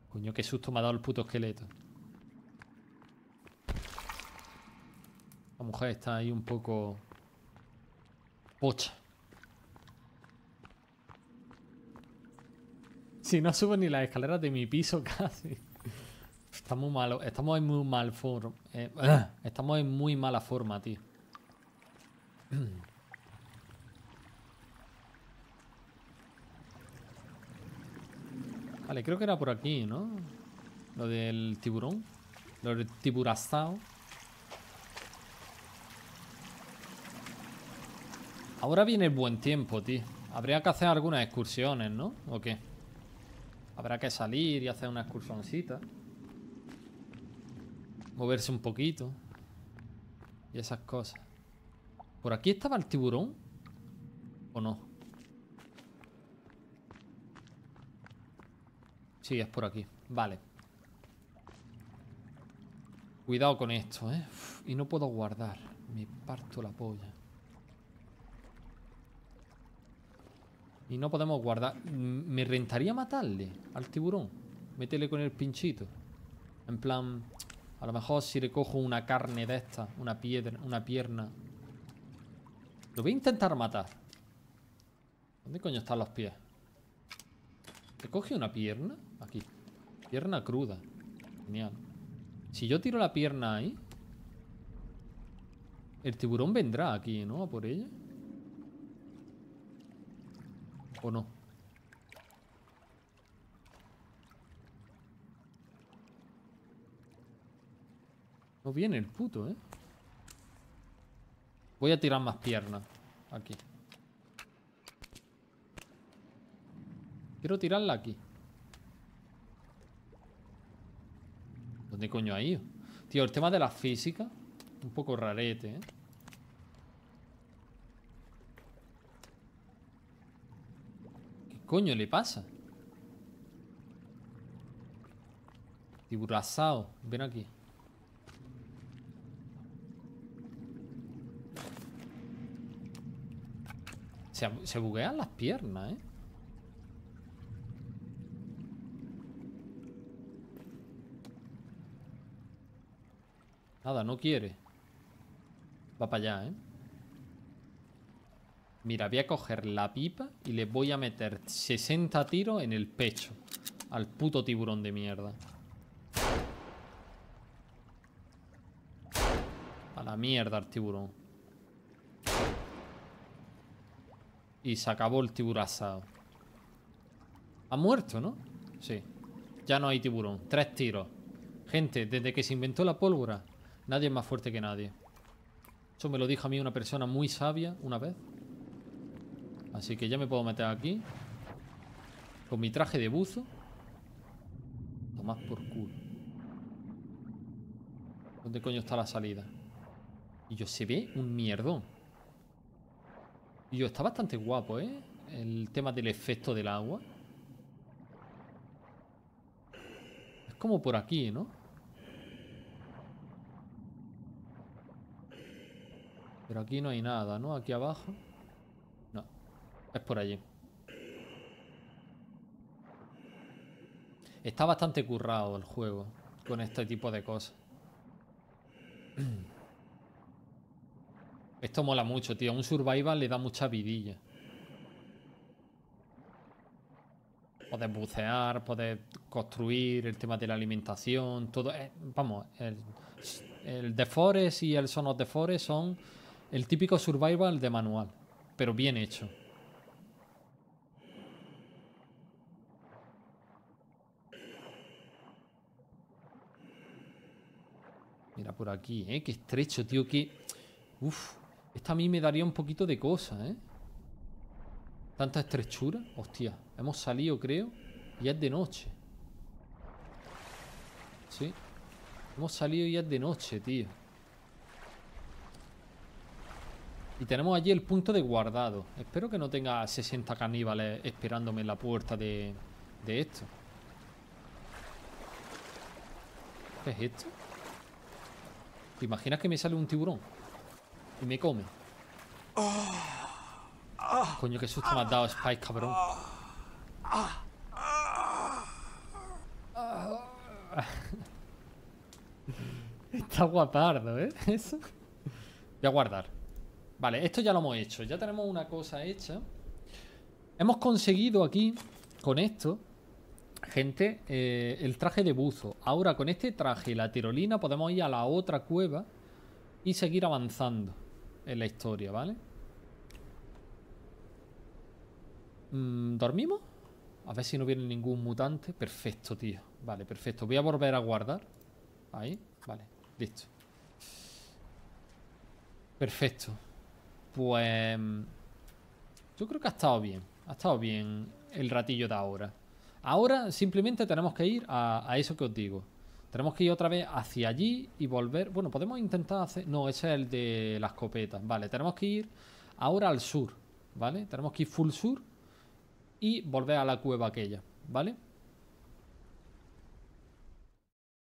Coño, qué susto me ha dado el puto esqueleto. La mujer está ahí un poco... Pocha. si no subo ni las escaleras de mi piso casi. Estamos malos, estamos en muy mal forma. Eh, estamos en muy mala forma, tío. Vale, creo que era por aquí, ¿no? Lo del tiburón. Lo del tiburastao. Ahora viene el buen tiempo, tío. Habría que hacer algunas excursiones, ¿no? ¿O qué? Habrá que salir y hacer una excursioncita. Moverse un poquito. Y esas cosas. ¿Por aquí estaba el tiburón? ¿O no? Sí, es por aquí. Vale. Cuidado con esto, ¿eh? y no puedo guardar. Me parto la polla. Y no podemos guardar. Mm, me rentaría matarle al tiburón. Métele con el pinchito. En plan, a lo mejor si recojo una carne de esta, una piedra, una pierna. Lo voy a intentar matar. ¿Dónde coño están los pies? ¿Le coge una pierna? Aquí. Pierna cruda. Genial. Si yo tiro la pierna ahí... El tiburón vendrá aquí, ¿no? A por ella. ¿O no? No viene el puto, ¿eh? Voy a tirar más piernas. Aquí. Quiero tirarla aquí. ¿Dónde coño ha ido? Tío, el tema de la física. Un poco rarete, ¿eh? coño le pasa? Tiburasado, ven aquí. Se, se buguean las piernas, ¿eh? Nada, no quiere. Va para allá, ¿eh? Mira, voy a coger la pipa y le voy a meter 60 tiros en el pecho. Al puto tiburón de mierda. A la mierda el tiburón. Y se acabó el tiburazado. Ha muerto, ¿no? Sí. Ya no hay tiburón. Tres tiros. Gente, desde que se inventó la pólvora, nadie es más fuerte que nadie. Eso me lo dijo a mí una persona muy sabia una vez. Así que ya me puedo meter aquí. Con mi traje de buzo. Tomás por culo. ¿Dónde coño está la salida? Y yo se ve un mierdón. Y yo, está bastante guapo, ¿eh? El tema del efecto del agua. Es como por aquí, ¿no? Pero aquí no hay nada, ¿no? Aquí abajo. Es por allí. Está bastante currado el juego con este tipo de cosas. Esto mola mucho, tío. Un survival le da mucha vidilla. Poder bucear, poder construir, el tema de la alimentación, todo. Eh, vamos, el, el The Forest y el Son of the Forest son el típico survival de manual, pero bien hecho. Mira por aquí, ¿eh? Qué estrecho, tío, que... Uf, esta a mí me daría un poquito de cosas, ¿eh? Tanta estrechura. Hostia, hemos salido, creo. Y es de noche. Sí. Hemos salido y es de noche, tío. Y tenemos allí el punto de guardado. Espero que no tenga 60 caníbales esperándome en la puerta de, de esto. ¿Qué es esto? ¿Te imaginas que me sale un tiburón? Y me come. Coño, qué susto me ha dado, Spike, cabrón. Está guapardo, ¿eh? Eso. Voy a guardar. Vale, esto ya lo hemos hecho. Ya tenemos una cosa hecha. Hemos conseguido aquí, con esto, Gente, eh, el traje de buzo. Ahora con este traje y la tirolina podemos ir a la otra cueva y seguir avanzando en la historia, ¿vale? Mm, ¿Dormimos? A ver si no viene ningún mutante. Perfecto, tío. Vale, perfecto. Voy a volver a guardar. Ahí, vale. Listo. Perfecto. Pues... Mm, yo creo que ha estado bien. Ha estado bien el ratillo de ahora. Ahora simplemente tenemos que ir a, eso que os digo. Tenemos que ir otra vez hacia allí y volver. Bueno, podemos intentar hacer... No, ese es el de las copetas. Vale, tenemos que ir ahora al sur, ¿vale? Tenemos que ir full sur y volver a la cueva aquella, ¿vale?